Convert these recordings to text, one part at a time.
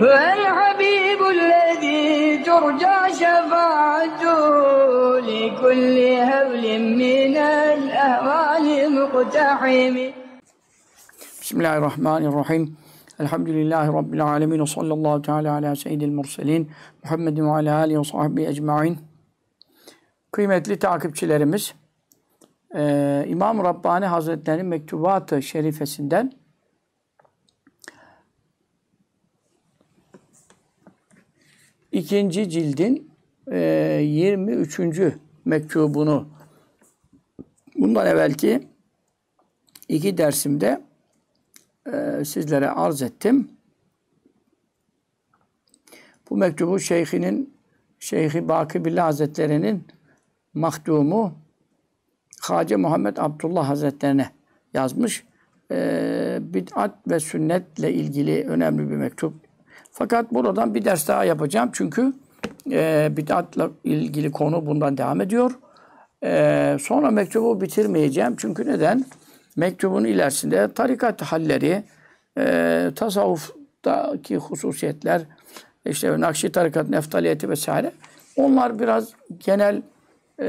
فالحبيب الذي ترجى شفاعته لكل هول من الأهوال مقتحم بسم الله الرحمن الرحيم الحمد لله رب العالمين وصلى الله تعالى على سيد المرسلين Muhammed ve ala alihi ve sahbihi ecmain. Kıymetli takipçilerimiz, İmam Rabbani Hazretleri'nin mektubatı şerifesinden ikinci cildin e, 23. mektubunu bundan evvelki iki dersimde e, sizlere arz ettim. Bu mektubu şeyhinin, Şeyhi Baki Billah Hazretleri'nin mahdumu Hacı Muhammed Abdullah Hazretlerine yazmış. E, bid'at ve sünnetle ilgili önemli bir mektup fakat buradan bir ders daha yapacağım. Çünkü e, bid'atla ilgili konu bundan devam ediyor. E, sonra mektubu bitirmeyeceğim. Çünkü neden? Mektubun ilerisinde tarikat halleri, e, tasavvuftaki hususiyetler, işte Nakşi tarikat, neftaliyeti vesaire. Onlar biraz genel e,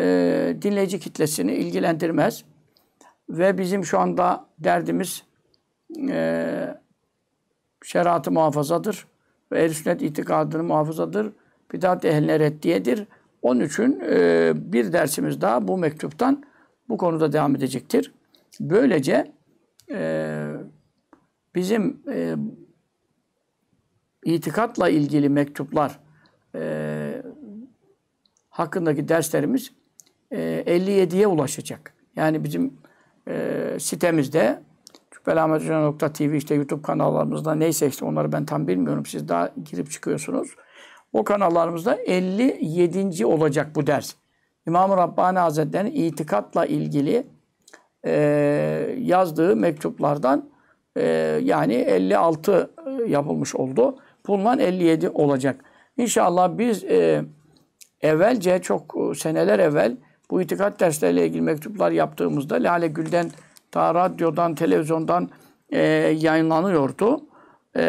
dinleyici kitlesini ilgilendirmez. Ve bizim şu anda derdimiz e, şeriatı muhafazadır ve ehl sünnet itikadının muhafızadır. Bidat ehline reddiyedir. Onun için e, bir dersimiz daha bu mektuptan bu konuda devam edecektir. Böylece e, bizim e, itikatla ilgili mektuplar e, hakkındaki derslerimiz e, 57'ye ulaşacak. Yani bizim e, sitemizde Velametücüne.tv işte YouTube kanallarımızda neyse işte onları ben tam bilmiyorum. Siz daha girip çıkıyorsunuz. O kanallarımızda 57. olacak bu ders. İmam-ı Rabbani Hazretleri'nin itikatla ilgili e, yazdığı mektuplardan e, yani 56 yapılmış oldu. bulunan 57 olacak. İnşallah biz e, evvelce çok e, seneler evvel bu itikat dersleriyle ilgili mektuplar yaptığımızda Lale Gül'den Ta radyodan, televizyondan e, yayınlanıyordu. E,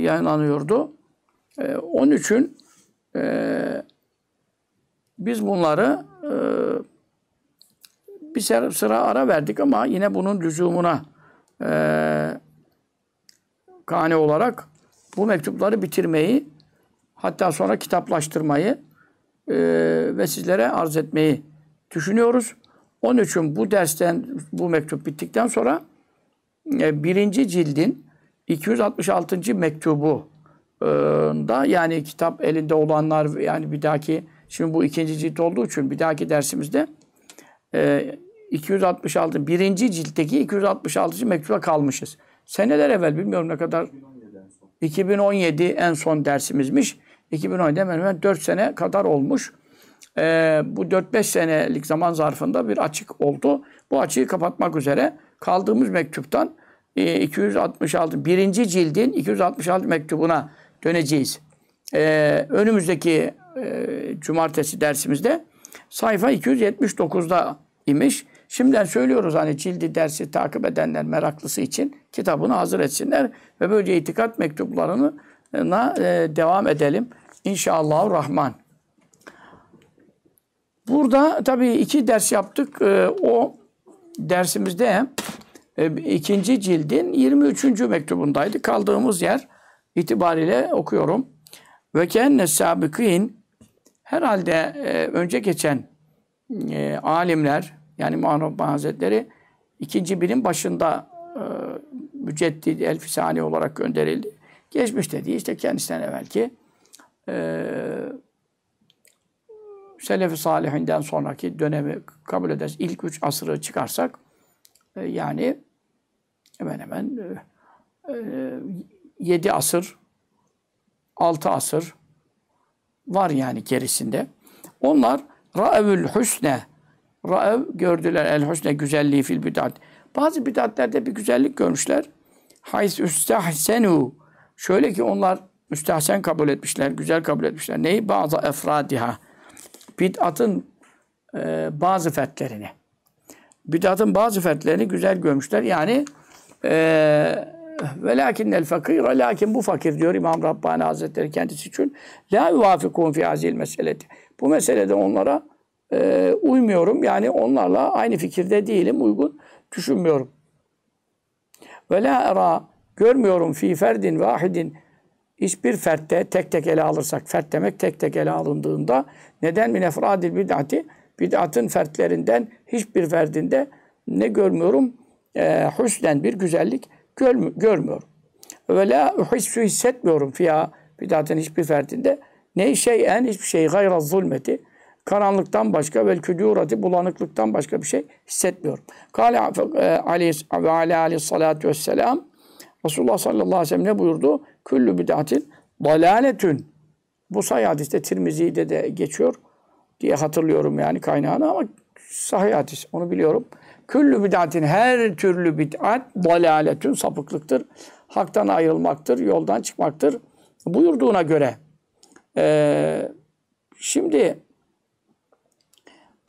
yayınlanıyordu. E, onun için e, biz bunları e, bir sıra sıra ara verdik ama yine bunun lüzumuna e, kane olarak bu mektupları bitirmeyi hatta sonra kitaplaştırmayı e, ve sizlere arz etmeyi düşünüyoruz. Onun için bu dersten, bu mektup bittikten sonra e, birinci cildin 266. mektubu da yani kitap elinde olanlar yani bir dahaki şimdi bu ikinci cilt olduğu için bir dahaki dersimizde 266 e, birinci ciltteki 266. mektuba kalmışız. Seneler evvel bilmiyorum ne kadar 2017 en son dersimizmiş. 2017'de hemen hemen 4 sene kadar olmuş e, bu 4-5 senelik zaman zarfında bir açık oldu. Bu açığı kapatmak üzere kaldığımız mektuptan e, 266 birinci cildin 266 mektubuna döneceğiz. E, önümüzdeki e, cumartesi dersimizde sayfa 279'da imiş. Şimdiden söylüyoruz hani cildi dersi takip edenler meraklısı için kitabını hazır etsinler ve böyle itikat mektuplarına e, devam edelim. İnşallah Rahman. Burada tabii iki ders yaptık. Ee, o dersimizde e, ikinci cildin 23. mektubundaydı. Kaldığımız yer itibariyle okuyorum. Ve kenne sabikin herhalde e, önce geçen e, alimler yani Muharrem Hazretleri ikinci bilim başında e, müceddid elfisani olarak gönderildi. Geçmiş dediği işte kendisinden evvelki e, Selefi Salihinden sonraki dönemi kabul ederiz. İlk üç asırı çıkarsak e, yani hemen hemen e, e, yedi asır, altı asır var yani gerisinde. Onlar ra'evül husne ra'ev gördüler el husne güzelliği fil bidat. Bazı bidatlerde bir güzellik görmüşler. Hays üstahsenu şöyle ki onlar müstahsen kabul etmişler, güzel kabul etmişler. Neyi? Bazı efradiha bid'atın e, bazı fertlerini bid'atın bazı fertlerini güzel görmüşler. Yani e, ve lakin lakinnel fakir lakin bu fakir diyor İmam Rabbani Hazretleri kendisi için la yuvafikun fi azil meseleti. Bu meselede onlara e, uymuyorum. Yani onlarla aynı fikirde değilim. Uygun düşünmüyorum. Ve la ara görmüyorum fi ferdin vahidin hiçbir fertte tek tek ele alırsak, fert demek tek tek ele alındığında neden min efradil bid'ati? Bid'atın fertlerinden hiçbir ferdinde ne görmüyorum? E, husnen bir güzellik görm görmüyorum. Ve la uhissu hissetmiyorum fiyâ bid'atın hiçbir ferdinde. Ne şey en hiçbir şey gayra zulmeti karanlıktan başka vel küdurati bulanıklıktan başka bir şey hissetmiyorum. Kale Ali e, ve ala aleyhissalatu vesselam Resulullah sallallahu aleyhi ve sellem ne buyurdu? Küllü bid'atin dalaletün. Bu sahih hadiste Tirmizi'de de geçiyor diye hatırlıyorum yani kaynağını ama sahih hadis onu biliyorum. Küllü bid'atin her türlü bid'at dalaletün sapıklıktır. Haktan ayrılmaktır, yoldan çıkmaktır buyurduğuna göre. Ee, şimdi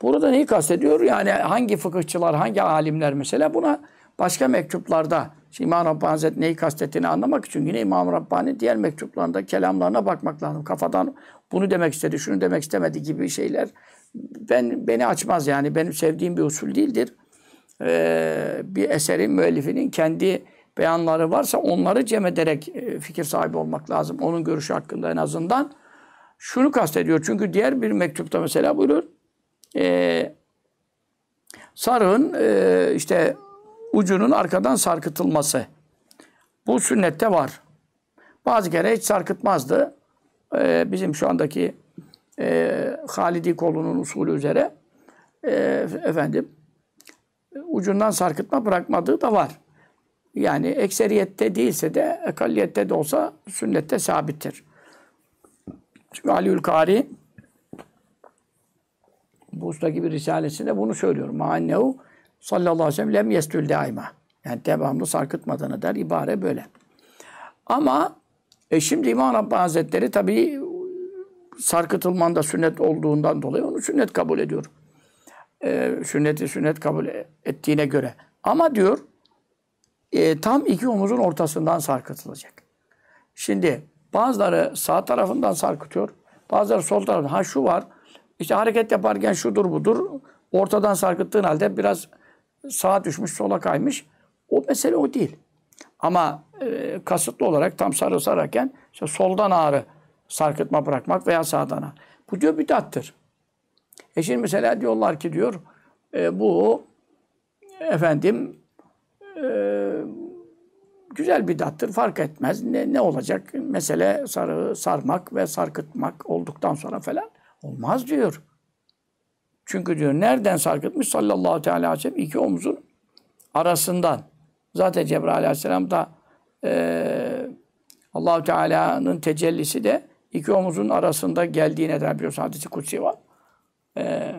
burada neyi kastediyor? Yani hangi fıkıhçılar, hangi alimler mesela buna başka mektuplarda işte İmam Rabbani Hazretleri neyi kastettiğini anlamak için yine İmam Rabbani diğer mektuplarında kelamlarına bakmak lazım. Kafadan bunu demek istedi, şunu demek istemedi gibi şeyler ben beni açmaz yani. Benim sevdiğim bir usul değildir. Ee, bir eserin müellifinin kendi beyanları varsa onları cem ederek e, fikir sahibi olmak lazım. Onun görüşü hakkında en azından. Şunu kastediyor. Çünkü diğer bir mektupta mesela buyurur E, ee, sarığın e, işte ucunun arkadan sarkıtılması. Bu sünnette var. Bazı kere hiç sarkıtmazdı. Ee, bizim şu andaki e, Halidi kolunun usulü üzere e, efendim ucundan sarkıtma bırakmadığı da var. Yani ekseriyette değilse de ekalliyette de olsa sünnette sabittir. Çünkü Aliül Kari bu ustaki bir risalesinde bunu söylüyor. Maannehu sallallahu aleyhi ve sellem lem yestül daima. Yani devamlı sarkıtmadığını der. ibare böyle. Ama e şimdi İmam Rabbani Hazretleri tabii sarkıtılman da sünnet olduğundan dolayı onu sünnet kabul ediyor. E, sünneti sünnet kabul ettiğine göre. Ama diyor e, tam iki omuzun ortasından sarkıtılacak. Şimdi bazıları sağ tarafından sarkıtıyor. Bazıları sol tarafından. Ha şu var. İşte hareket yaparken şudur budur. Ortadan sarkıttığın halde biraz sağa düşmüş, sola kaymış. O mesele o değil. Ama e, kasıtlı olarak tam sarı sararken işte soldan ağrı sarkıtma bırakmak veya sağdan ağrı. Bu diyor bidattır. E şimdi mesela diyorlar ki diyor e, bu efendim e, güzel bidattır fark etmez. Ne, ne olacak? Mesele sarı sarmak ve sarkıtmak olduktan sonra falan olmaz diyor. Çünkü diyor nereden sarkıtmış? Sallallahu teala aleyhi ve sellem iki omuzun arasından. Zaten Cebrail aleyhisselam da e, Allahu Teala'nın tecellisi de iki omuzun arasında geldiğine der biliyorsun hadisi kutsi var. E,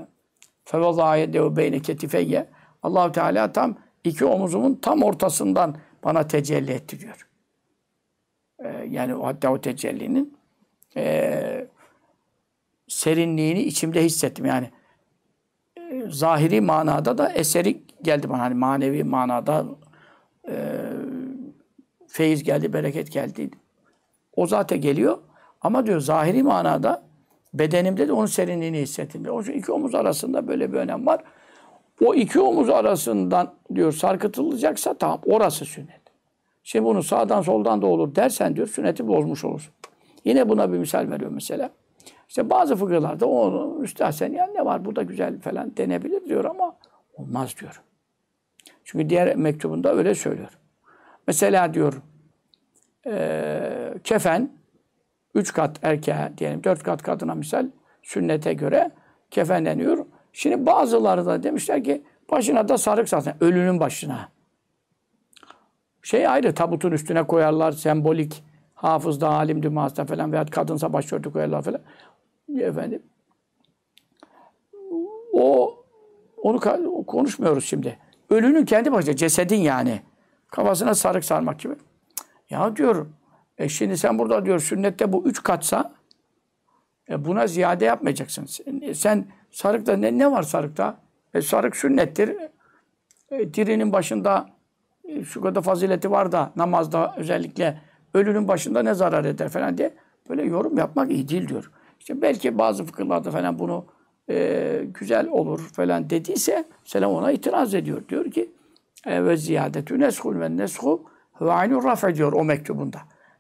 Fevallaha yedehu beyne ketifeyye. Allahu Teala tam iki omuzumun tam ortasından bana tecelli etti diyor. E, yani hatta o tecellinin e, serinliğini içimde hissettim. Yani zahiri manada da eseri geldi bana. Hani manevi manada e, feyiz geldi, bereket geldi. O zaten geliyor. Ama diyor zahiri manada bedenimde de onun serinliğini hissettim. O iki omuz arasında böyle bir önem var. O iki omuz arasından diyor sarkıtılacaksa tamam orası sünnet. Şimdi bunu sağdan soldan da olur dersen diyor sünneti bozmuş olursun. Yine buna bir misal veriyor mesela. İşte bazı fıkıhlarda onu müstahsen yani ne var burada güzel falan denebilir diyor ama olmaz diyor. Çünkü diğer mektubunda öyle söylüyor. Mesela diyor e, kefen üç kat erkeğe diyelim dört kat kadına misal sünnete göre kefenleniyor. Şimdi bazıları da demişler ki başına da sarık satsın. Ölünün başına. Şey ayrı tabutun üstüne koyarlar sembolik hafız da alim, dümazda falan veya kadınsa başörtü koyarlar falan efendim o onu konuşmuyoruz şimdi. Ölünün kendi başına cesedin yani. Kafasına sarık sarmak gibi. Ya diyor e şimdi sen burada diyor sünnette bu üç katsa e buna ziyade yapmayacaksın. Sen, e sen sarıkta ne, ne var sarıkta? E sarık sünnettir. E, dirinin başında e, şu kadar fazileti var da namazda özellikle ölünün başında ne zarar eder falan diye böyle yorum yapmak iyi değil diyor. İşte belki bazı fıkıhlarda falan bunu e, güzel olur falan dediyse selam ona itiraz ediyor. Diyor ki ve ziyadetü neshul ve neshu huvaynur raf ediyor o mektubunda.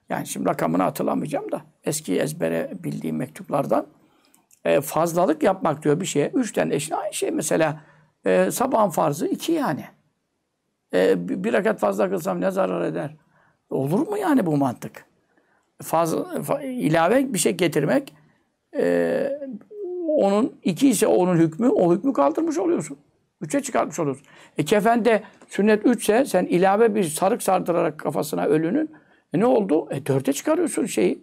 Yani şimdi rakamını hatırlamayacağım da eski ezbere bildiğim mektuplardan e, fazlalık yapmak diyor bir şeye. Üç tane eşine aynı şey mesela e, sabahın farzı iki yani. E, bir rakat fazla kılsam ne zarar eder? Olur mu yani bu mantık? Faz, fa, ilave bir şey getirmek e, onun iki ise onun hükmü, o hükmü kaldırmış oluyorsun. Üçe çıkartmış oluyorsun. E kefende sünnet üçse sen ilave bir sarık sardırarak kafasına ölünün e ne oldu? E dörde çıkarıyorsun şeyi,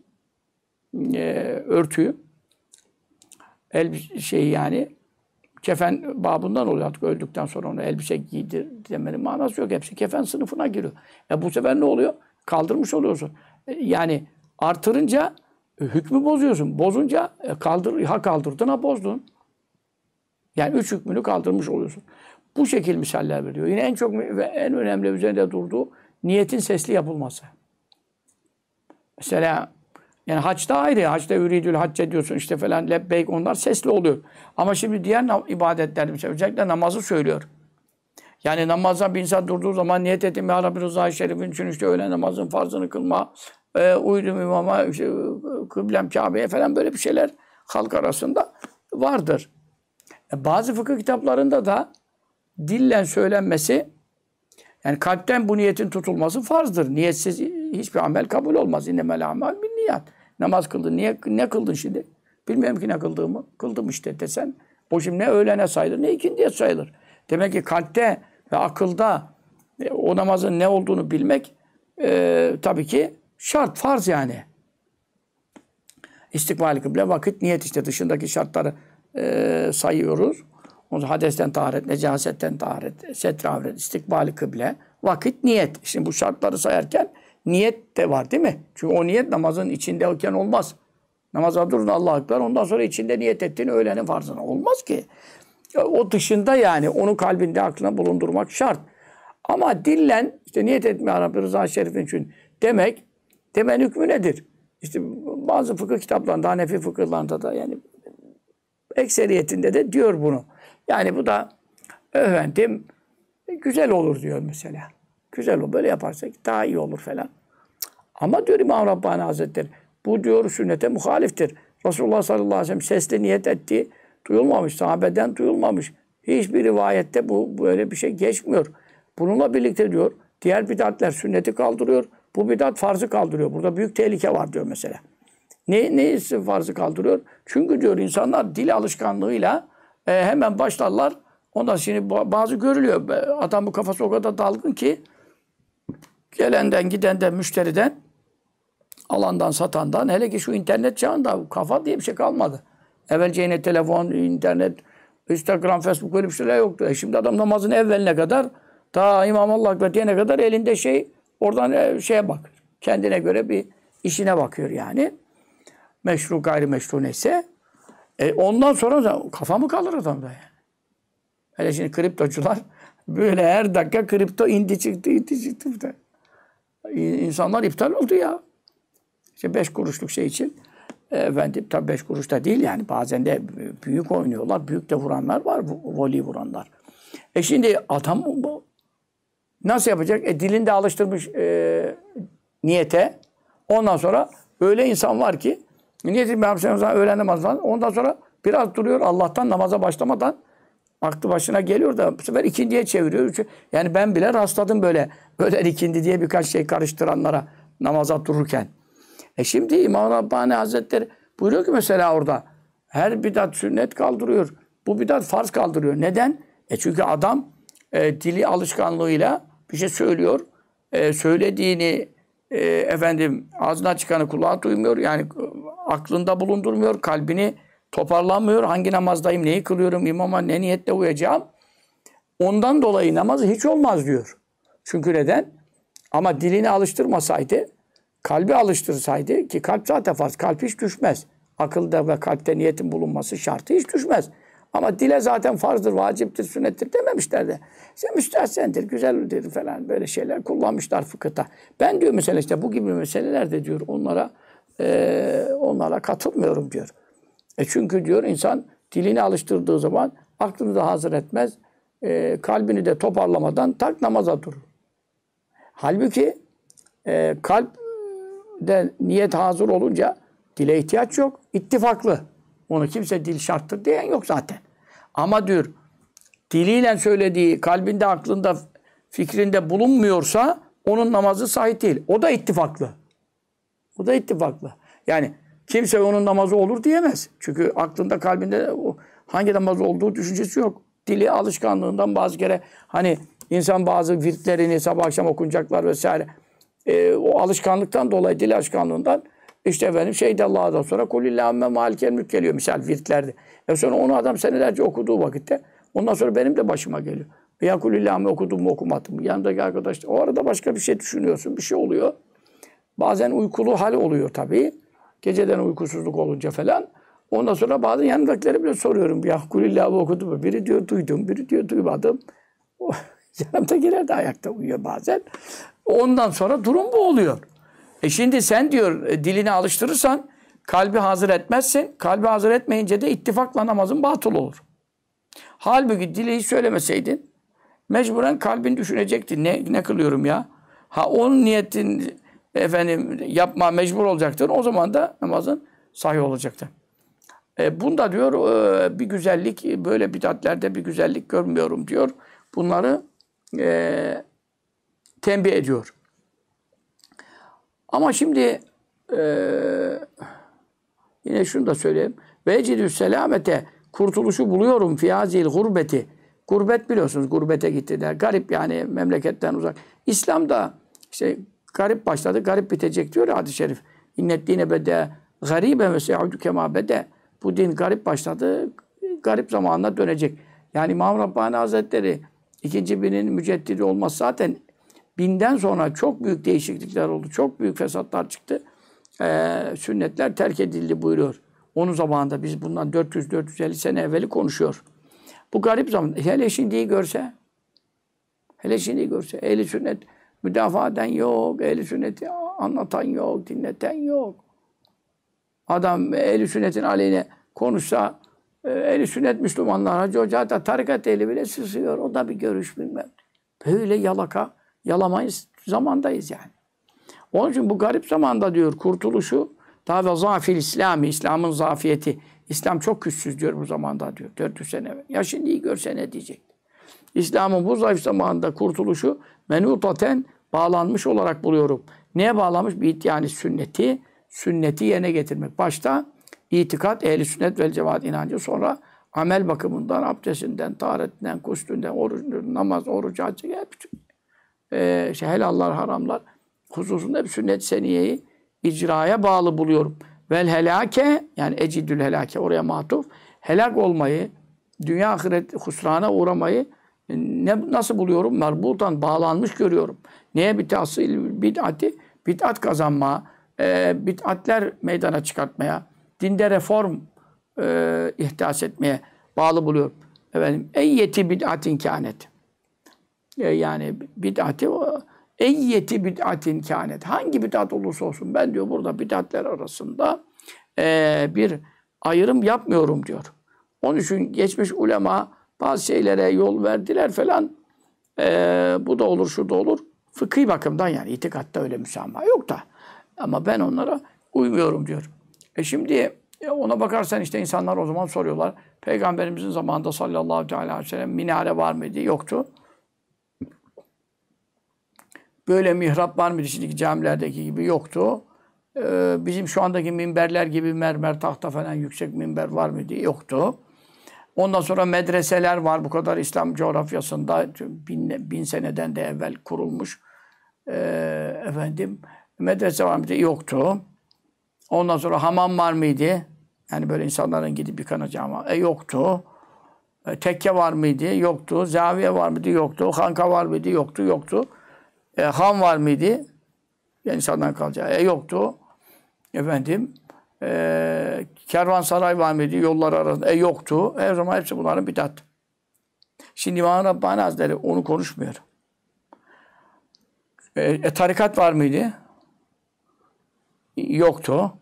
e, örtüyü. el şey yani kefen babından oluyor artık öldükten sonra onu elbise giydir demenin manası yok. Hepsi kefen sınıfına giriyor. E bu sefer ne oluyor? Kaldırmış oluyorsun. E, yani artırınca hükmü bozuyorsun. Bozunca e, kaldır, ha kaldırdın ha bozdun. Yani üç hükmünü kaldırmış oluyorsun. Bu şekil misaller veriyor. Yine en çok ve en önemli üzerinde durduğu niyetin sesli yapılması. Mesela yani haçta ayrı. Haçta üridül hac diyorsun işte falan lebbeyk onlar sesli oluyor. Ama şimdi diğer ibadetler mesela özellikle namazı söylüyor. Yani namaza bir insan durduğu zaman niyet ettim ya Rabbi rızayı şerifin için işte öğle namazın farzını kılma, e, ee, uydum imama, işte, kıblem Kabe'ye falan böyle bir şeyler halk arasında vardır. E, bazı fıkıh kitaplarında da dillen söylenmesi, yani kalpten bu niyetin tutulması farzdır. Niyetsiz hiçbir amel kabul olmaz. İnnemel amel bin niyat. Namaz kıldın. Niye, ne kıldın şimdi? Bilmiyorum ki ne kıldığımı. Kıldım işte desen. O şimdi ne öğlene sayılır ne ikindiye sayılır. Demek ki kalpte ve akılda e, o namazın ne olduğunu bilmek e, tabii ki Şart, farz yani. İstikbali kıble, vakit, niyet işte dışındaki şartları e, sayıyoruz. Onu hadesten taharet, necasetten taharet, setre avret, istikbali kıble, vakit, niyet. Şimdi bu şartları sayarken niyet de var değil mi? Çünkü o niyet namazın içindeyken olmaz. Namaza durun Allah akbar. Ondan sonra içinde niyet ettiğini öğlenin farzına. Olmaz ki. O dışında yani onu kalbinde aklına bulundurmak şart. Ama dillen işte niyet etme Rabbi Rıza Şerif'in için demek Demen hükmü nedir? İşte bazı fıkıh kitaplarında, Hanefi fıkıhlarında da yani ekseriyetinde de diyor bunu. Yani bu da efendim güzel olur diyor mesela. Güzel olur. Böyle yaparsak daha iyi olur falan. Ama diyor İmam Rabbani Hazretleri bu diyor sünnete muhaliftir. Resulullah sallallahu aleyhi ve sellem sesle niyet etti. Duyulmamış. Sahabeden duyulmamış. Hiçbir rivayette bu böyle bir şey geçmiyor. Bununla birlikte diyor diğer bidatler sünneti kaldırıyor. Bu bidat farzı kaldırıyor. Burada büyük tehlike var diyor mesela. Ne, neyisi farzı kaldırıyor? Çünkü diyor insanlar dil alışkanlığıyla e, hemen başlarlar. Ondan şimdi bazı görülüyor. Adam bu kafası o kadar dalgın ki gelenden, gidenden, müşteriden, alandan, satandan hele ki şu internet çağında kafa diye bir şey kalmadı. Evvelce yine telefon, internet, Instagram, Facebook öyle bir şeyler yoktu. E şimdi adam namazın evveline kadar ta İmam Allah diyene kadar elinde şey Oradan e, şeye bak. Kendine göre bir işine bakıyor yani. Meşru gayri meşru neyse. E ondan sonra da kafa mı kalır adamda yani? Hele şimdi kriptocular böyle her dakika kripto indi çıktı, indi çıktı. Da. İnsanlar iptal oldu ya. İşte beş kuruşluk şey için. Efendim tabii beş kuruş da değil yani. Bazen de büyük oynuyorlar. Büyük de vuranlar var. Voley vuranlar. E şimdi adam bu Nasıl yapacak? E, dilini de alıştırmış e, niyete. Ondan sonra öyle insan var ki niyet İbrahim Hüseyin öğlen namazı falan. Ondan sonra biraz duruyor Allah'tan namaza başlamadan aklı başına geliyor da bu sefer ikindiye çeviriyor. Üçü, yani ben bile rastladım böyle. Böyle ikindi diye birkaç şey karıştıranlara namaza dururken. E şimdi İmam Rabbani Hazretleri buyuruyor ki mesela orada her bidat sünnet kaldırıyor. Bu bidat farz kaldırıyor. Neden? E çünkü adam e, dili alışkanlığıyla bir şey söylüyor. E, söylediğini e, efendim ağzına çıkanı kulağa duymuyor. Yani e, aklında bulundurmuyor. Kalbini toparlanmıyor. Hangi namazdayım, neyi kılıyorum, imama ne niyetle uyacağım. Ondan dolayı namazı hiç olmaz diyor. Çünkü neden? Ama dilini alıştırmasaydı, kalbi alıştırsaydı ki kalp zaten farz, kalp hiç düşmez. Akılda ve kalpte niyetin bulunması şartı hiç düşmez. Ama dile zaten farzdır, vaciptir, sünnettir dememişler de. İşte müstehsendir, güzeldir falan böyle şeyler kullanmışlar fıkıhta. Ben diyor mesela işte bu gibi meselelerde diyor onlara e, onlara katılmıyorum diyor. E çünkü diyor insan dilini alıştırdığı zaman aklını da hazır etmez, e, kalbini de toparlamadan tak namaza durur. Halbuki e, kalp de niyet hazır olunca dile ihtiyaç yok, ittifaklı. Onu kimse dil şarttır diyen yok zaten. Ama diyor diliyle söylediği kalbinde, aklında, fikrinde bulunmuyorsa onun namazı sahih değil. O da ittifaklı. O da ittifaklı. Yani kimse onun namazı olur diyemez. Çünkü aklında, kalbinde hangi namaz olduğu düşüncesi yok. Dili alışkanlığından bazı kere hani insan bazı virtlerini sabah akşam okunacaklar vesaire. E, o alışkanlıktan dolayı, dil alışkanlığından işte efendim şey de Allah'dan sonra kulillâhümme malikel mülk geliyor misal virtlerde. E sonra onu adam senelerce okuduğu vakitte ondan sonra benim de başıma geliyor. Ya kulillâhümme okudum mu okumadım mı? Yanındaki arkadaş o arada başka bir şey düşünüyorsun bir şey oluyor. Bazen uykulu hal oluyor tabii. Geceden uykusuzluk olunca falan. Ondan sonra bazen yanındakileri bile soruyorum. Ya kulillâhü okudum mu? Biri diyor duydum, biri diyor duymadım. Yanımda yanımdakiler de ayakta uyuyor bazen. Ondan sonra durum bu oluyor. E şimdi sen diyor e, dilini alıştırırsan kalbi hazır etmezsin. Kalbi hazır etmeyince de ittifakla namazın batıl olur. Halbuki dili söylemeseydin mecburen kalbin düşünecekti. Ne, ne kılıyorum ya? Ha onun niyetin efendim yapma mecbur olacaktır. O zaman da namazın sahih olacaktı. E, bunda diyor e, bir güzellik böyle bidatlerde bir güzellik görmüyorum diyor. Bunları e, tembih ediyor. Ama şimdi e, yine şunu da söyleyeyim. Vecidü selamete kurtuluşu buluyorum fiyazil gurbeti. Gurbet biliyorsunuz gurbete gitti der. Garip yani memleketten uzak. İslam da işte garip başladı, garip bitecek diyor ya hadis-i şerif. din'e bede garibe mesaudu kema bede. Bu din garip başladı, garip zamanına dönecek. Yani İmam Rabbani Hazretleri ikinci binin müceddidi olmaz zaten Binden sonra çok büyük değişiklikler oldu. Çok büyük fesatlar çıktı. Ee, sünnetler terk edildi buyuruyor. Onun zamanında biz bundan 400-450 sene evveli konuşuyor. Bu garip zaman. Hele şimdi görse, hele şimdi görse ehli sünnet müdafaa eden yok, ehli sünneti anlatan yok, dinleten yok. Adam ehli sünnetin aleyhine konuşsa e, ehli sünnet Müslümanlar, Hacı Hoca hatta tarikat ehli bile sızıyor. O da bir görüş bilmem. Böyle yalaka yalamayız zamandayız yani. Onun için bu garip zamanda diyor kurtuluşu ta ve zafil İslami, İslam'ın zafiyeti. İslam çok güçsüz diyor bu zamanda diyor. 400 sene evvel. Ya şimdi iyi görse ne diyecek? İslam'ın bu zayıf zamanında kurtuluşu menutaten bağlanmış olarak buluyorum. Neye bağlanmış? Bir yani sünneti, sünneti yerine getirmek. Başta itikat, ehli sünnet ve cemaat inancı. Sonra amel bakımından, abdestinden, taharetinden, kustünden, oruç, namaz, oruç, hacı, hep e, işte helallar, haramlar hususunda bir sünnet seniyeyi icraya bağlı buluyorum. Vel helake yani ecidül helake oraya matuf. Helak olmayı, dünya ahiret husrana uğramayı e, ne, nasıl buluyorum? Merbutan bağlanmış görüyorum. Neye bir tahsil bid'ati? Bid'at kazanma, e, bid'atler meydana çıkartmaya, dinde reform e, ihtisas etmeye bağlı buluyorum. Efendim, eyyeti bid'atin kânet. E, yani bid'ati eyyeti bid'atin kânet. Hangi bid'at olursa olsun ben diyor burada bid'atler arasında e, bir ayrım yapmıyorum diyor. Onun için geçmiş ulema bazı şeylere yol verdiler falan. E, bu da olur, şu da olur. Fıkhi bakımdan yani itikatta öyle müsamaha yok da. Ama ben onlara uymuyorum diyor. E şimdi e, ona bakarsan işte insanlar o zaman soruyorlar. Peygamberimizin zamanında sallallahu aleyhi ve sellem minare var mıydı? Yoktu. Böyle mihrap var mıydı şimdiki camilerdeki gibi yoktu. Ee, bizim şu andaki minberler gibi mermer, tahta falan yüksek minber var mıydı? Yoktu. Ondan sonra medreseler var bu kadar İslam coğrafyasında bin, bin seneden de evvel kurulmuş. Ee, efendim medrese var mıydı? Yoktu. Ondan sonra hamam var mıydı? Yani böyle insanların gidip yıkanacağı hamam. E, yoktu. E, tekke var mıydı? Yoktu. Zaviye var mıydı? Yoktu. Hanka var mıydı? Yoktu. Yoktu. E, ham var mıydı? Yani sadan kalacağı. E, yoktu. Efendim e, kervansaray var mıydı? Yollar arasında. E, yoktu. E, o zaman hepsi bunların bidat. Şimdi İmam Rabbani Hazretleri onu konuşmuyor. E, e, tarikat var mıydı? Yoktu.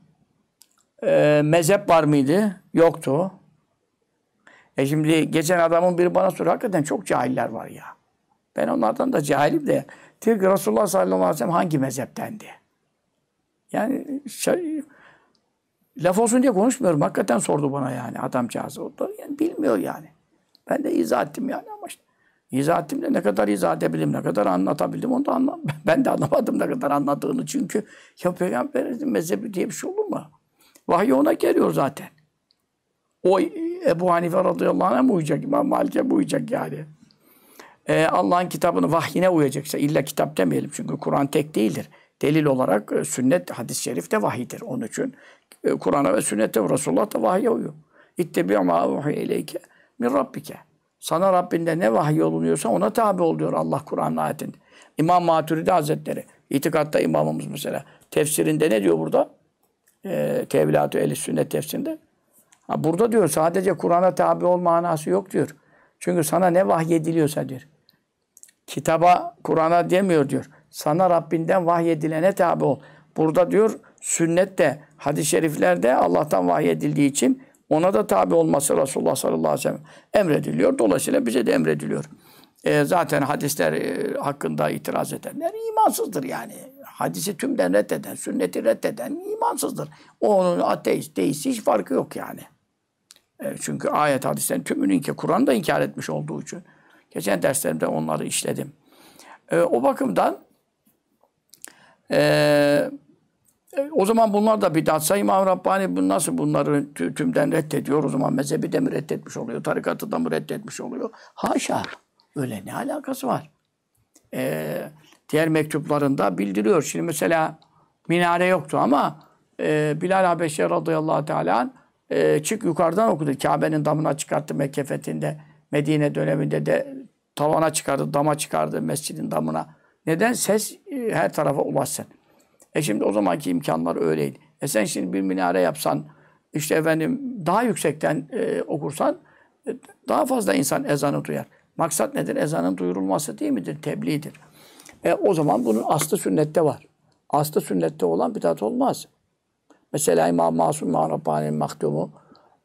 E, mezhep var mıydı? Yoktu. E şimdi geçen adamın biri bana soruyor. Hakikaten çok cahiller var ya. Ben onlardan da cahilim de Diyor ki Resulullah sallallahu aleyhi ve sellem hangi mezheptendi? Yani şey, laf olsun diye konuşmuyorum. Hakikaten sordu bana yani adamcağız. O da yani bilmiyor yani. Ben de izah ettim yani ama işte. İzah ettim de ne kadar izah edebildim, ne kadar anlatabildim onu da anlam ben de anlamadım ne kadar anlattığını. Çünkü ya peygamberin mezhebi diye bir şey olur mu? Vahiy ona geliyor zaten. O Ebu Hanife radıyallahu anh'a mı uyacak, İmam Malik'e mi uyacak yani? e, Allah'ın kitabını vahyine uyacaksa illa kitap demeyelim çünkü Kur'an tek değildir. Delil olarak e, sünnet, hadis-i şerif de vahidir. Onun için e, Kur'an'a ve sünnete Resulullah da vahye uyuyor. İttebi'u ma ileyke min rabbike. Sana Rabbinde ne vahiy olunuyorsa ona tabi ol diyor Allah Kur'an ayetinde. İmam Maturidi Hazretleri, itikatta imamımız mesela. Tefsirinde ne diyor burada? E, Tevlatü Ehl-i Sünnet tefsirinde. Ha, burada diyor sadece Kur'an'a tabi ol manası yok diyor. Çünkü sana ne vahyediliyorsa diyor. Kitaba, Kur'an'a demiyor diyor. Sana Rabbinden vahyedilene tabi ol. Burada diyor sünnette, hadis-i şeriflerde Allah'tan vahyedildiği için ona da tabi olması Resulullah sallallahu aleyhi ve sellem emrediliyor. Dolayısıyla bize de emrediliyor. E, zaten hadisler e, hakkında itiraz edenler imansızdır yani. Hadisi tümden reddeden, sünneti reddeden imansızdır. Onun ateist, deist hiç farkı yok yani. E, çünkü ayet hadislerin tümünü ki Kur'an da inkar etmiş olduğu için. Geçen derslerimde onları işledim. E, o bakımdan e, o zaman bunlar da bidatsa İmam Rabbani bu nasıl bunları tümden reddediyor? O zaman mezhebi de mi reddetmiş oluyor? Tarikatı da mı reddetmiş oluyor? Haşa. Öyle ne alakası var? Ee, diğer mektuplarında bildiriyor. Şimdi mesela minare yoktu ama e, Bilal Habeşi radıyallahu teala e, çık yukarıdan okudu. Kabe'nin damına çıkarttı Mekke fethinde. Medine döneminde de tavana çıkardı, dama çıkardı, mescidin damına. Neden? Ses e, her tarafa ulaşsın. E şimdi o zamanki imkanlar öyleydi. E sen şimdi bir minare yapsan, işte efendim daha yüksekten e, okursan e, daha fazla insan ezanı duyar. Maksat nedir? Ezanın duyurulması değil midir? Tebliğdir. E, o zaman bunun aslı sünnette var. Aslı sünnette olan bir tat olmaz. Mesela İmam Masum Rabbani'nin makdumu,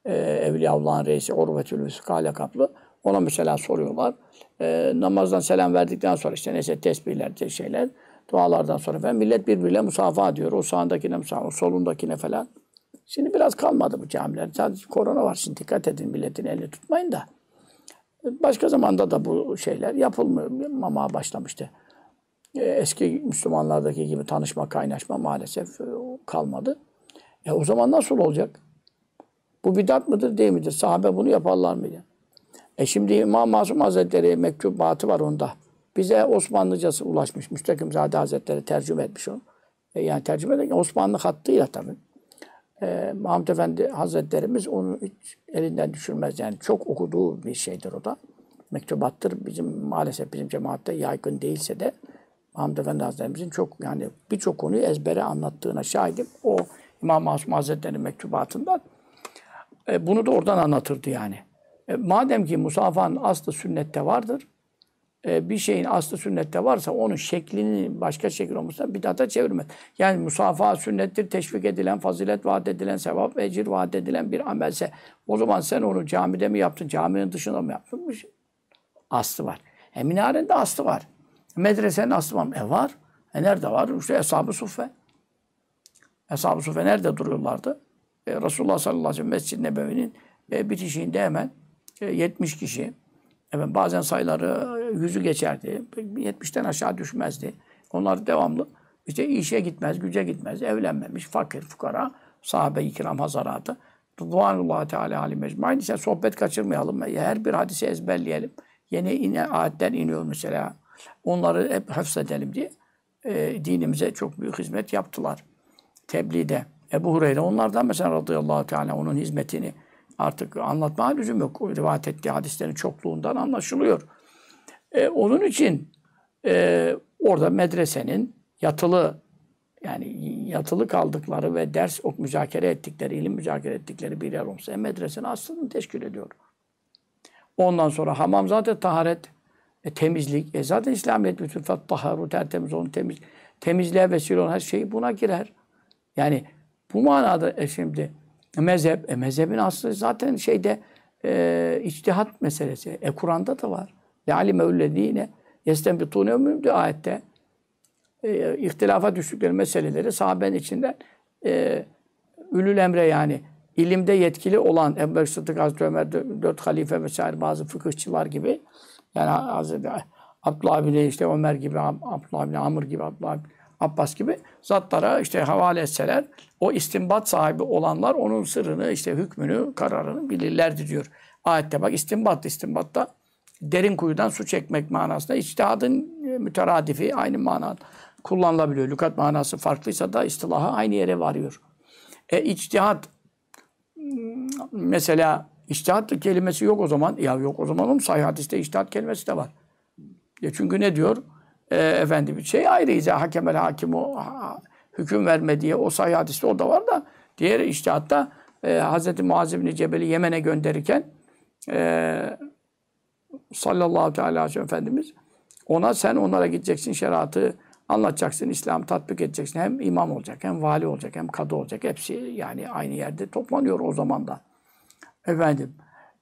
e, Evliyaullah'ın reisi Orvetül Vüskale kaplı ona mesela soruyorlar. E, ee, namazdan selam verdikten sonra işte neyse tesbihler, şeyler, dualardan sonra falan millet birbiriyle musafa diyor. O sağındakine musafa, solundakine falan. Şimdi biraz kalmadı bu camiler. Sadece korona var şimdi dikkat edin milletin elini tutmayın da. Başka zamanda da bu şeyler yapılmıyor. Mama başlamıştı. Ee, eski Müslümanlardaki gibi tanışma, kaynaşma maalesef e, kalmadı. E o zaman nasıl olacak? Bu bidat mıdır değil midir? Sahabe bunu yaparlar mıydı? E şimdi İmam Masum Hazretleri mektubatı var onda. Bize Osmanlıcası ulaşmış. müstakim Müstakimzade Hazretleri tercüme etmiş onu. E yani tercüme ederken Osmanlı hattıyla tabii. E, Mahmut Efendi Hazretlerimiz onu hiç elinden düşürmez. Yani çok okuduğu bir şeydir o da. Mektubattır. Bizim maalesef bizim cemaatte yaygın değilse de Mahmut Efendi Hazretlerimizin çok yani birçok konuyu ezbere anlattığına şahidim. O İmam Masum Hazretleri mektubatından e, bunu da oradan anlatırdı yani. E, madem ki musafanın aslı sünnette vardır, e, bir şeyin aslı sünnette varsa onun şeklini başka şekil olmuşsa bidata çevirmez. Yani musafa sünnettir, teşvik edilen, fazilet vaat edilen, sevap ve ecir vaat edilen bir amelse o zaman sen onu camide mi yaptın, caminin dışında mı yaptın? Bir şey. Aslı var. E minarenin aslı var. Medresenin aslı var mı? E var. E nerede var? İşte Eshab-ı Suffe. Eshab-ı Suffe nerede duruyorlardı? E, Resulullah sallallahu aleyhi ve sellem Mescid-i Nebevi'nin e, bitişiğinde hemen 70 kişi. Efendim, bazen sayıları e, yüzü geçerdi. 70'ten aşağı düşmezdi. Onlar devamlı işte işe gitmez, güce gitmez, evlenmemiş, fakir, fukara, sahabe-i kiram hazaratı. Rıdvanullah Teala Ali Mecmain. İşte sohbet kaçırmayalım. Her bir hadise ezberleyelim. Yeni ine, ayetler iniyor mesela. Onları hep hafsedelim diye e, dinimize çok büyük hizmet yaptılar. Tebliğde. Ebu Hureyre onlardan mesela radıyallahu teala onun hizmetini Artık anlatma lüzum yok. Rivayet ettiği hadislerin çokluğundan anlaşılıyor. E, onun için e, orada medresenin yatılı yani yatılı kaldıkları ve ders ok müzakere ettikleri, ilim müzakere ettikleri bir yer olsa medresini aslında teşkil ediyor. Ondan sonra hamam zaten taharet, e, temizlik. E zaten İslamiyet bütün fettaharu tertemiz olun, temiz, temizliğe vesile olan her şey buna girer. Yani bu manada e şimdi Mezhep, e, mezhebin aslı zaten şeyde e, içtihat meselesi. E Kur'an'da da var. لَعَلِمَ اُلَّذ۪ينَ يَسْتَنْبِطُونَ اُمْمُمْدü ayette e, ihtilafa düştükleri meseleleri sahabenin içinden e, ülül emre yani ilimde yetkili olan Ebu Bekir Sıddık Hazreti Ömer dört halife vesaire bazı fıkıhçılar gibi yani Hazreti Abdullah bin işte Ömer gibi Abdullah bin Amr gibi Abdullah bin Abbas gibi zatlara işte havale etseler o istinbat sahibi olanlar onun sırrını işte hükmünü kararını bilirlerdi diyor. Ayette bak istinbat istinbatta derin kuyudan su çekmek manasında içtihadın e, müteradifi aynı manada kullanılabiliyor. Lükat manası farklıysa da istilaha aynı yere varıyor. E içtihat hmm, mesela içtihat kelimesi yok o zaman. Ya yok o zaman oğlum sahih hadiste içtihat kelimesi de var. Ya çünkü ne diyor? e, efendim şey ayrıca hakemel hakim o ha, hüküm verme diye o sahih hadiste o da var da diğer işte hatta e, Hz. Muaz bin Cebel'i Yemen'e gönderirken e, sallallahu teala aleyhi ve sellem Efendimiz ona sen onlara gideceksin şeriatı anlatacaksın, İslam tatbik edeceksin. Hem imam olacak, hem vali olacak, hem kadı olacak. Hepsi yani aynı yerde toplanıyor o zaman da. Efendim,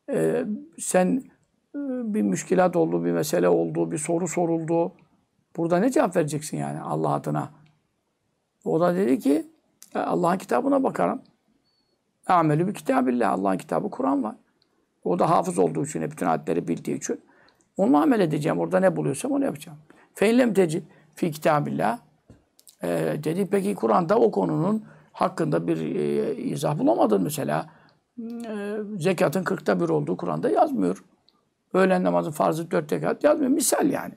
e, sen e, bir müşkilat oldu, bir mesele oldu, bir soru soruldu. Burada ne cevap vereceksin yani Allah adına? O da dedi ki Allah'ın kitabına bakarım. Amelü bir kitabillah. Allah'ın kitabı Kur'an var. O da hafız olduğu için, bütün adetleri bildiği için. onu amel edeceğim. Orada ne buluyorsam onu yapacağım. Feillem tecid fi kitabillah. Ee, dedi peki Kur'an'da o konunun hakkında bir e, izah bulamadın mesela. E, zekatın kırkta bir olduğu Kur'an'da yazmıyor. Öğlen namazın farzı dört zekat yazmıyor. Misal yani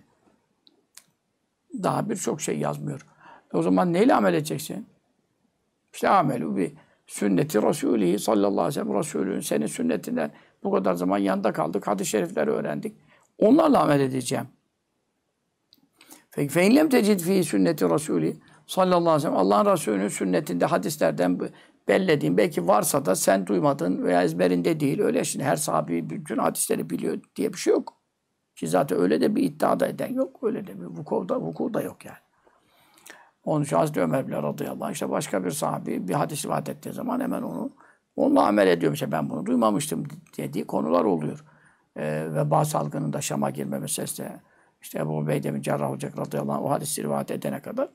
daha birçok şey yazmıyor. O zaman neyle amel edeceksin? İşte amelu bir sünneti Resulü sallallahu aleyhi ve sellem Resulü'nün senin sünnetinden bu kadar zaman yanında kaldık. Hadis-i şerifleri öğrendik. Onlarla amel edeceğim. Peki fe inlem tecid fi sünneti Resulü sallallahu aleyhi ve sellem Allah'ın Resulü'nün sünnetinde hadislerden bellediğin belki varsa da sen duymadın veya ezberinde değil. Öyle şimdi her sahabi bütün hadisleri biliyor diye bir şey yok. Ki zaten öyle de bir iddia da eden yok. Öyle de bir vuku da, vuku da yok yani. Onun için Hazreti Ömer bile radıyallahu anh, işte başka bir sahibi bir hadis rivayet ettiği zaman hemen onu onunla amel ediyormuş. ben bunu duymamıştım dediği konular oluyor. Ee, veba salgının da Şam'a girme meselesi. işte Ebu Beydemin Cerrah olacak radıyallahu anh, o hadisi rivayet edene kadar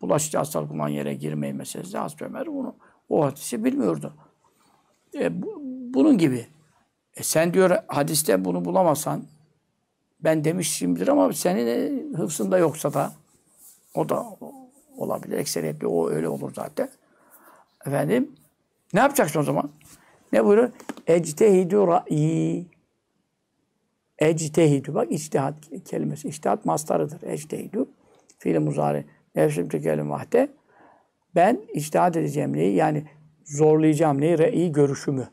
bulaşıcı hastalık olan yere girmeyi meselesi. Hazreti Ömer bunu o hadisi bilmiyordu. E, bu, bunun gibi. E sen diyor hadiste bunu bulamazsan ben demişimdir ama senin e, hıfsında yoksa da o da olabilir. Ekseriyetle o öyle olur zaten. Efendim ne yapacaksın o zaman? Ne buyuruyor? Ectehidu ra'i. Ectehidu. Bak içtihat kelimesi. İçtihat mastarıdır. Ectehidu. Fiil-i muzari. Nefsim tükelim vahde. Ben içtihat edeceğim neyi? Yani zorlayacağım neyi? Re'i görüşümü.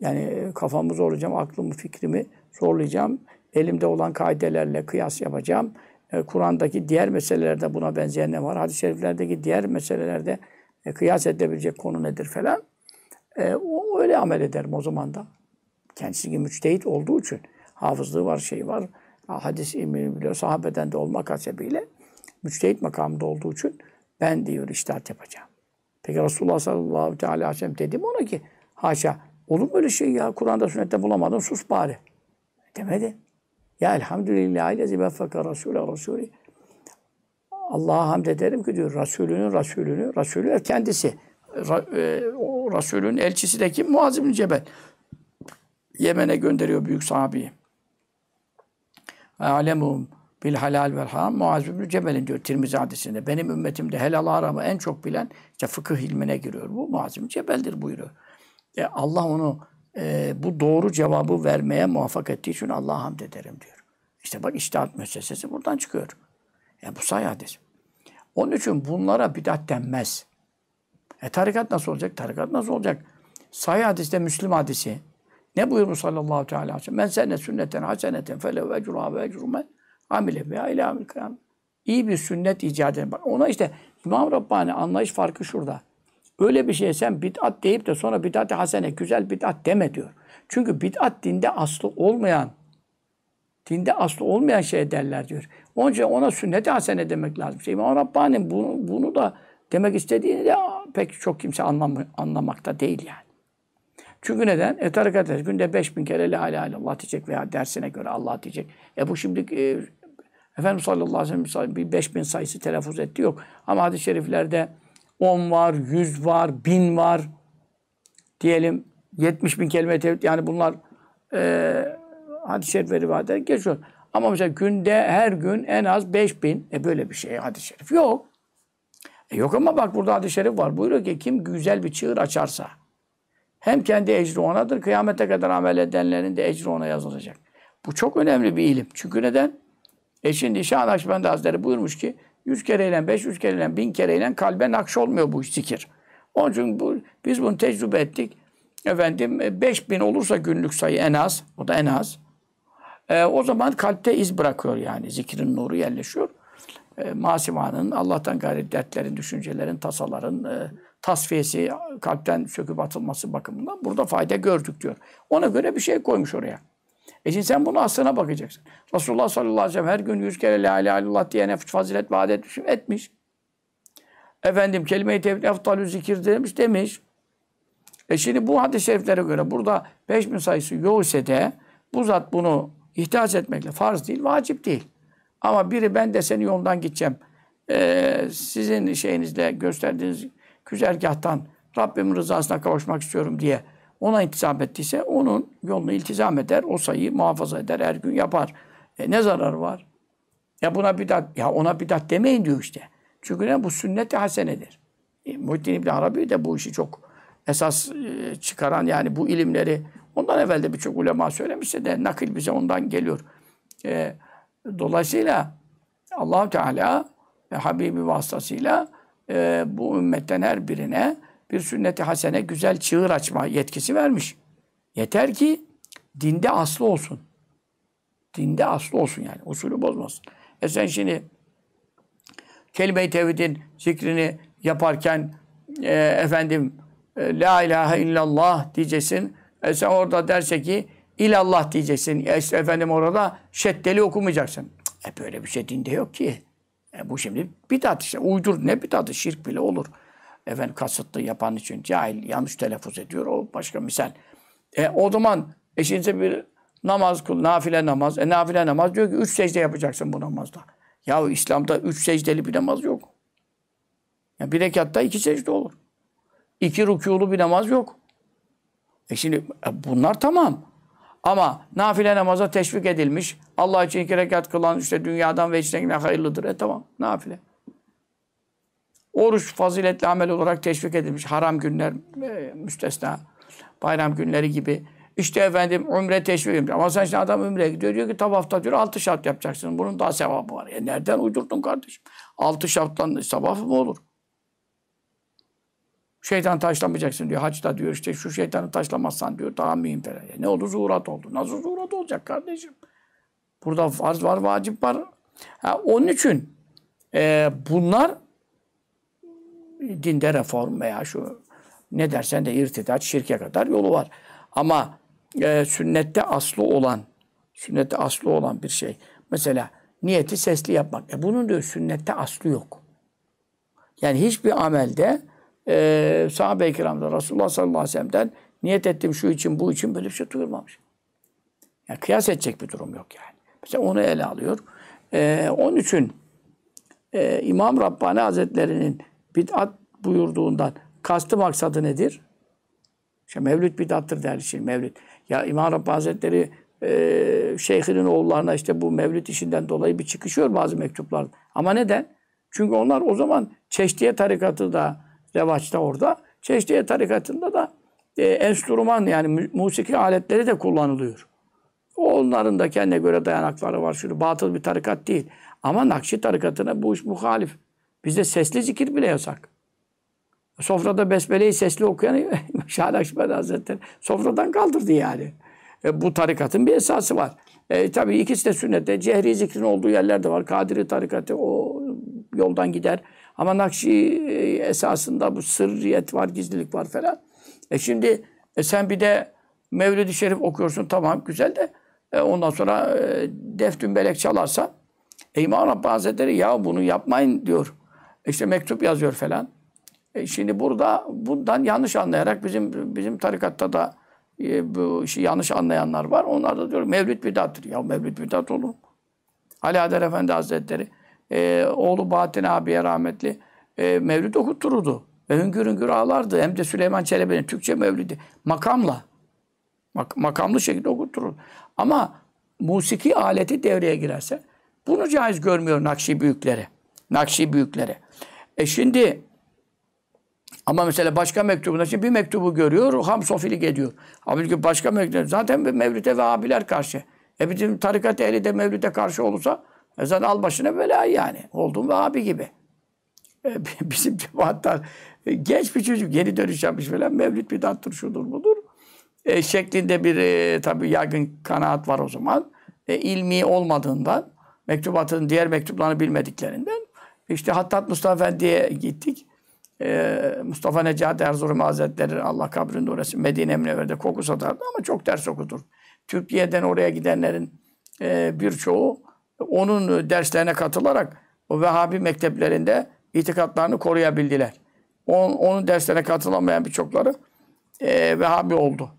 Yani e, kafamı zorlayacağım, aklımı, fikrimi zorlayacağım elimde olan kaidelerle kıyas yapacağım. E, Kur'an'daki diğer meselelerde buna benzeyen ne var? Hadis-i şeriflerdeki diğer meselelerde e, kıyas edebilecek konu nedir falan. E, o öyle amel ederim o zaman da. Kendisi gibi müçtehit olduğu için hafızlığı var, şey var. Hadis ilmini biliyor, sahabeden de olmak hasebiyle müçtehit makamında olduğu için ben diyor iştahat yapacağım. Peki Resulullah sallallahu teala aleyhi ve sellem dedim ona ki haşa olur böyle şey ya Kur'an'da sünnette bulamadın sus bari. Demedi. Ya elhamdülillah ailezi veffaka Resulü Rasulü Allah'a hamd ederim ki diyor Resulünün Resulünü, Resulü er kendisi. Ra, e, o Resulün elçisi de kim? Muaz bin Cebel. Yemen'e gönderiyor büyük sahabeyi. Alemum bil halal vel haram Muaz bin Cebel'in diyor Tirmizi hadisinde. Benim ümmetimde helal haramı en çok bilen işte fıkıh ilmine giriyor. Bu Muaz bin Cebel'dir buyuruyor. E, Allah onu e, bu doğru cevabı vermeye muvaffak ettiği için Allah'a hamd ederim diyor. İşte bak iştihat müessesesi buradan çıkıyor. Ya bu say hadis. Onun için bunlara bidat denmez. E tarikat nasıl olacak? Tarikat nasıl olacak? Sahih hadiste Müslim hadisi. Ne buyurmuş sallallahu teala aleyhi ve sellem? Men sene sünneten haseneten felev ecruha ve ecrumen amile ve ile amil kıyam. İyi bir sünnet icat edin. Bak ona işte İmam Rabbani anlayış farkı şurada. Öyle bir şeye sen bid'at deyip de sonra bid'at-ı hasene, güzel bid'at deme diyor. Çünkü bid'at dinde aslı olmayan, dinde aslı olmayan şey derler diyor. Onca ona sünnet-i hasene demek lazım. Şey, İmam Rabbani bunu, bunu da demek istediğini de pek çok kimse anlam, anlamakta değil yani. Çünkü neden? E tarikat ederiz. Günde beş bin kere la ilahe illallah diyecek veya dersine göre Allah diyecek. E bu şimdi e, Efendimiz sallallahu aleyhi ve sellem 5000 sayısı telaffuz etti yok. Ama hadis-i şeriflerde 10 var, 100 var, 1000 var. Diyelim 70 bin kelime tevhid. Yani bunlar e, hadis-i şerif ve rivayetler geçiyor. Ama mesela günde her gün en az 5 bin. E böyle bir şey hadis-i şerif yok. E yok ama bak burada hadis-i şerif var. Buyuruyor ki kim güzel bir çığır açarsa hem kendi ecri onadır. Kıyamete kadar amel edenlerin de ecri ona yazılacak. Bu çok önemli bir ilim. Çünkü neden? E şimdi Şah Nakşibendi Hazretleri buyurmuş ki Yüz kereyle, beş yüz kereyle, bin kereyle kalbe nakş olmuyor bu zikir. Onun için bu, biz bunu tecrübe ettik. Efendim e, beş bin olursa günlük sayı en az, o da en az. E, o zaman kalpte iz bırakıyor yani. Zikrin nuru yerleşiyor. E, masivanın, Allah'tan gayri dertlerin, düşüncelerin, tasaların e, tasfiyesi, kalpten söküp atılması bakımından burada fayda gördük diyor. Ona göre bir şey koymuş oraya. E şimdi sen bunu aslına bakacaksın. Resulullah sallallahu aleyhi ve sellem her gün yüz kere la ilahe illallah diyene fazilet vaat etmiş, etmiş. Efendim kelime-i tevhid eftalü zikir demiş demiş. E şimdi bu hadis-i şeriflere göre burada 5000 sayısı yok ise de bu zat bunu ihtiyaç etmekle farz değil, vacip değil. Ama biri ben de seni yoldan gideceğim. Ee, sizin şeyinizle gösterdiğiniz güzergahtan Rabbim rızasına kavuşmak istiyorum diye ona intizam ettiyse onun yolunu iltizam eder, o sayıyı muhafaza eder, her gün yapar. E ne zararı var? Ya buna bidat, ya ona bidat demeyin diyor işte. Çünkü ne bu sünnet-i hasenedir. E, Muhittin İbni Arabi de bu işi çok esas e, çıkaran yani bu ilimleri ondan evvel de birçok ulema söylemişse de nakil bize ondan geliyor. E, dolayısıyla allah Teala e, Habibi vasıtasıyla e, bu ümmetten her birine bir sünneti hasene güzel çığır açma yetkisi vermiş. Yeter ki dinde aslı olsun. Dinde aslı olsun yani. Usulü bozmasın. E sen şimdi kelime-i tevhidin zikrini yaparken e, efendim e, la ilahe illallah diyeceksin. E sen orada derse ki ilallah diyeceksin. E, efendim orada şeddeli okumayacaksın. E böyle bir şey dinde yok ki. E bu şimdi bidat işte. Uydur ne bir bidatı? Şirk bile olur. Efendim kasıtlı yapan için cahil yanlış telaffuz ediyor. O başka misal. E, o zaman eşinize bir namaz kıl, nafile namaz. E nafile namaz diyor ki üç secde yapacaksın bu namazda. Ya İslam'da üç secdeli bir namaz yok. Ya bir rekatta iki secde olur. İki rükûlu bir namaz yok. E şimdi e, bunlar tamam. Ama nafile namaza teşvik edilmiş. Allah için iki rekat kılan işte dünyadan ve içten hayırlıdır. E tamam nafile. Oruç faziletli amel olarak teşvik edilmiş. Haram günler e, müstesna. Bayram günleri gibi. İşte efendim umre teşvik edilmiş. Ama sen şimdi adam umreye gidiyor. Diyor ki tavafta diyor altı şart yapacaksın. Bunun daha sevabı var. Ya e, nereden uydurdun kardeşim? Altı şarttan sevabı mı olur? Şeytan taşlamayacaksın diyor. Haçta diyor işte şu şeytanı taşlamazsan diyor daha mühim falan. Ya ne oldu zuhurat oldu. Nasıl zuhurat olacak kardeşim? Burada farz var, vacip var. Ha, onun için e, bunlar dinde reform veya şu ne dersen de irtidat şirke kadar yolu var. Ama e, sünnette aslı olan, sünnette aslı olan bir şey. Mesela niyeti sesli yapmak. E bunun diyor sünnette aslı yok. Yani hiçbir amelde e, sahabe-i kiramda Resulullah sallallahu aleyhi ve sellem'den niyet ettim şu için bu için böyle bir şey duyurmamış. Yani kıyas edecek bir durum yok yani. Mesela onu ele alıyor. E, onun için e, İmam Rabbani Hazretleri'nin bid'at buyurduğundan kastı maksadı nedir? İşte mevlüt bid'attır der şimdi şey, mevlüt. Ya İmam Rabbani Hazretleri e, şeyhinin oğullarına işte bu mevlüt işinden dolayı bir çıkışıyor bazı mektuplar. Ama neden? Çünkü onlar o zaman Çeşdiye tarikatı da revaçta orada. Çeşdiye tarikatında da e, enstrüman yani musiki aletleri de kullanılıyor. Onların da kendine göre dayanakları var. Şunu batıl bir tarikat değil. Ama Nakşi tarikatına bu iş muhalif. Bizde sesli zikir bile yasak. Sofrada besmeleyi sesli okuyan Şahane Akşener Hazretleri sofradan kaldırdı yani. E, bu tarikatın bir esası var. E, tabii ikisi de sünnette. Cehri zikrin olduğu yerlerde var. Kadiri tarikatı o yoldan gider. Ama Nakşi e, esasında bu sırriyet var, gizlilik var falan. E şimdi e sen bir de Mevlid-i Şerif okuyorsun tamam güzel de e ondan sonra e, deftün belek çalarsa e İmam Rabbani Hazretleri ya bunu yapmayın diyor işte mektup yazıyor falan. E şimdi burada bundan yanlış anlayarak bizim bizim tarikatta da e, bu işi yanlış anlayanlar var. Onlar da diyor mevlid bidattır. Ya mevlid bidat olur mu? Ali Adel Efendi Hazretleri e, oğlu Bahattin abiye rahmetli e, mevlid okuttururdu. Ve hüngür hüngür ağlardı. Hem de Süleyman Çelebi'nin Türkçe mevlidi. Makamla. Mak makamlı şekilde okutturur. Ama musiki aleti devreye girerse bunu caiz görmüyor Nakşi büyükleri. Nakşi büyükleri. E şimdi ama mesela başka mektubunda şimdi bir mektubu görüyor, ham sofilik ediyor. Halbuki başka mektubu zaten bir mevlüte ve abiler karşı. E bizim tarikat ehli de mevlüte karşı olursa e zaten al başına bela yani. Oldun ve abi gibi. E, bizim cemaatler e genç bir çocuk yeni dönüş yapmış falan mevlüt bidattır şudur budur. E, şeklinde bir e, tabii yaygın kanaat var o zaman. E, ilmi olmadığından mektubatın diğer mektuplarını bilmediklerinden işte Hattat Mustafa Efendi'ye gittik. Ee, Mustafa Necat Erzurum Hazretleri Allah kabrinde orası Medine Münevver'de koku satardı ama çok ders okudur. Türkiye'den oraya gidenlerin e, birçoğu onun derslerine katılarak o Vehhabi mekteplerinde itikatlarını koruyabildiler. On, onun derslerine katılamayan birçokları e, Vehhabi oldu.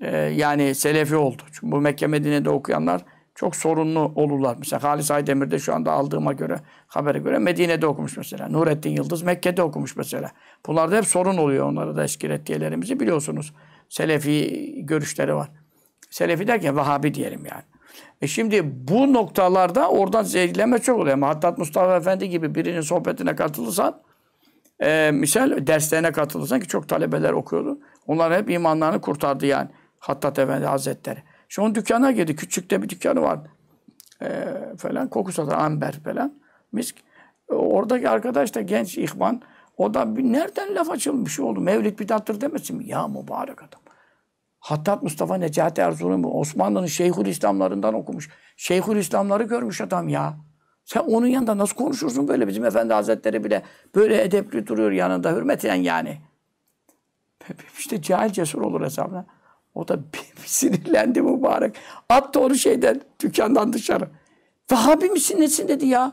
E, yani Selefi oldu. Çünkü bu Mekke Medine'de okuyanlar çok sorunlu olurlar. Mesela Halis Aydemir'de şu anda aldığıma göre, habere göre Medine'de okumuş mesela. Nurettin Yıldız Mekke'de okumuş mesela. Bunlarda hep sorun oluyor onlara da eski reddiyelerimizi biliyorsunuz. Selefi görüşleri var. Selefi derken Vahabi diyelim yani. E şimdi bu noktalarda oradan zehirlenme çok oluyor. Ama Hattat Mustafa Efendi gibi birinin sohbetine katılırsan, e, misal derslerine katılırsan ki çok talebeler okuyordu. Onlar hep imanlarını kurtardı yani Hattat Efendi Hazretleri. İşte onun dükkana girdi. Küçükte bir dükkanı var. E, falan koku satar. Amber falan. Misk. E, oradaki arkadaş da genç ihvan. O da bir, nereden laf açılmış şey oldu? Mevlid bidattır demesin mi? Ya mübarek adam. Hattat Mustafa Necati Erzurum'u Osmanlı'nın Şeyhül İslamlarından okumuş. Şeyhül İslamları görmüş adam ya. Sen onun yanında nasıl konuşursun böyle? Bizim Efendi Hazretleri bile böyle edepli duruyor yanında. Hürmeten yani. İşte cahil cesur olur hesabına. O da bir, bir sinirlendi mübarek. Attı onu şeyden, dükkandan dışarı. Vahabi misin nesin dedi ya.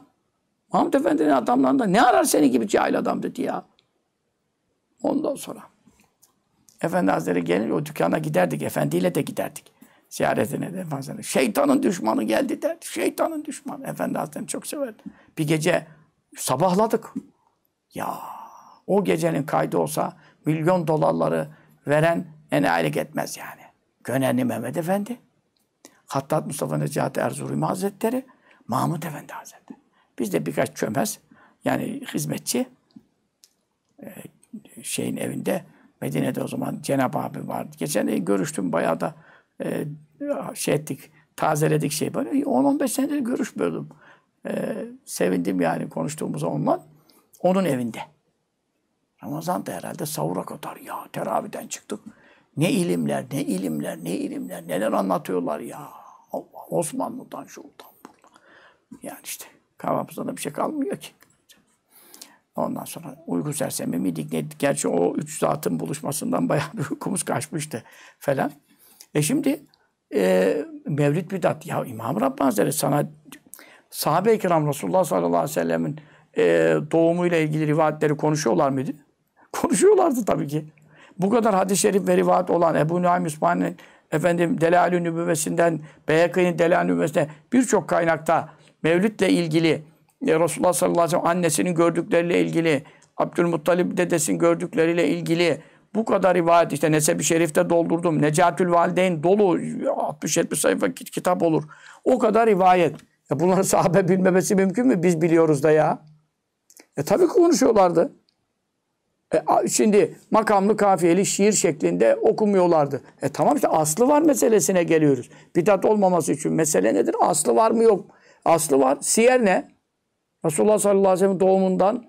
Mahmut Efendi'nin adamlarında ne arar seni gibi cahil adam dedi ya. Ondan sonra. Efendi Hazretleri gelir o dükkana giderdik. Efendiyle de giderdik. Ziyaretine de Efendi Şeytanın düşmanı geldi derdi. Şeytanın düşmanı. Efendi Hazretleri çok severdi. Bir gece sabahladık. Ya o gecenin kaydı olsa milyon dolarları veren enayilik etmez yani. Gönenli Mehmet Efendi, Hattat Mustafa Necati Erzurum Hazretleri, Mahmut Efendi Hazretleri. Biz de birkaç çömez, yani hizmetçi e, şeyin evinde, Medine'de o zaman Cenab-ı abi vardı. Geçen görüştüm bayağı da e, şey ettik, tazeledik şey böyle. 10-15 senedir görüşmüyordum. E, sevindim yani konuştuğumuz onunla. Onun evinde. Ramazan da herhalde savura kadar ya teraviden çıktık. Ne ilimler, ne ilimler, ne ilimler, neler anlatıyorlar ya. Allah, Osmanlı'dan şuradan buradan. Yani işte kafamızda da bir şey kalmıyor ki. Ondan sonra uyku sersemi miydik neydik? Gerçi o üç saatin buluşmasından bayağı bir hukumuz kaçmıştı falan. E şimdi e, Mevlid Bidat. Ya İmam Rabbani Hazretleri sana sahabe-i kiram Resulullah sallallahu aleyhi ve sellemin e, doğumuyla ilgili rivayetleri konuşuyorlar mıydı? Konuşuyorlardı tabii ki. Bu kadar hadis-i şerif ve rivayet olan Ebu Nuaym İsmail'in efendim Delal-ü Nübüvvesi'nden, Beyakı'nın Delal-ü Nübüvvesi'nden birçok kaynakta Mevlid'le ilgili, e, Resulullah sallallahu aleyhi ve sellem annesinin gördükleriyle ilgili, Abdülmuttalib dedesinin gördükleriyle ilgili bu kadar rivayet işte Neseb-i Şerif'te doldurdum. Necatül Valideyn dolu 60-70 sayfa kitap olur. O kadar rivayet. Ya e, bunları sahabe bilmemesi mümkün mü? Biz biliyoruz da ya. E tabii konuşuyorlardı. E, şimdi makamlı kafiyeli şiir şeklinde okumuyorlardı. E tamam işte aslı var meselesine geliyoruz. Bidat olmaması için mesele nedir? Aslı var mı yok Aslı var. Siyer ne? Resulullah sallallahu aleyhi ve sellem doğumundan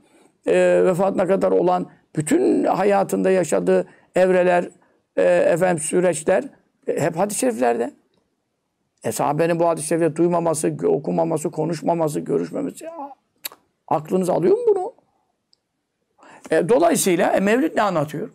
e, vefatına kadar olan bütün hayatında yaşadığı evreler, e, efendim süreçler e, hep hadis-i şeriflerde. E sahabenin bu hadis-i şerifleri duymaması, okumaması, konuşmaması, görüşmemesi. Ya, aklınız alıyor mu bunu? E, dolayısıyla e, Mevlid ne anlatıyor?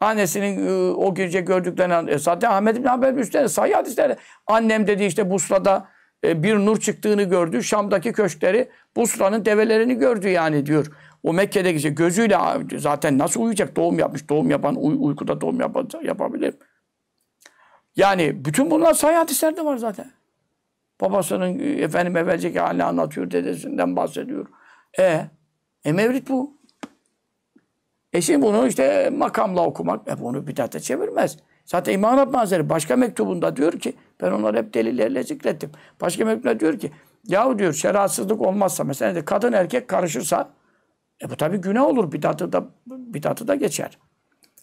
Annesinin e, o gece gördüklerini e, zaten Ahmet İbni Hanbel Müslüman'ın sayı hadisleri. Annem dedi işte Busla'da e, bir nur çıktığını gördü. Şam'daki köşkleri Busla'nın develerini gördü yani diyor. O Mekke'de gece şey, gözüyle zaten nasıl uyuyacak? Doğum yapmış. Doğum yapan uy, uykuda doğum yapan, yapabilir. Yani bütün bunlar sayı hadislerde var zaten. Babasının e, efendim evvelceki halini anlatıyor. Dedesinden bahsediyor. E, e mevlid bu. E şimdi bunu işte makamla okumak e bunu bidata çevirmez. Zaten İmam Rabbani Hazretleri başka mektubunda diyor ki ben onları hep delillerle zikrettim. Başka mektubunda diyor ki yahu diyor şeratsızlık olmazsa mesela de kadın erkek karışırsa e bu tabii günah olur bidatı da, bidatı da geçer.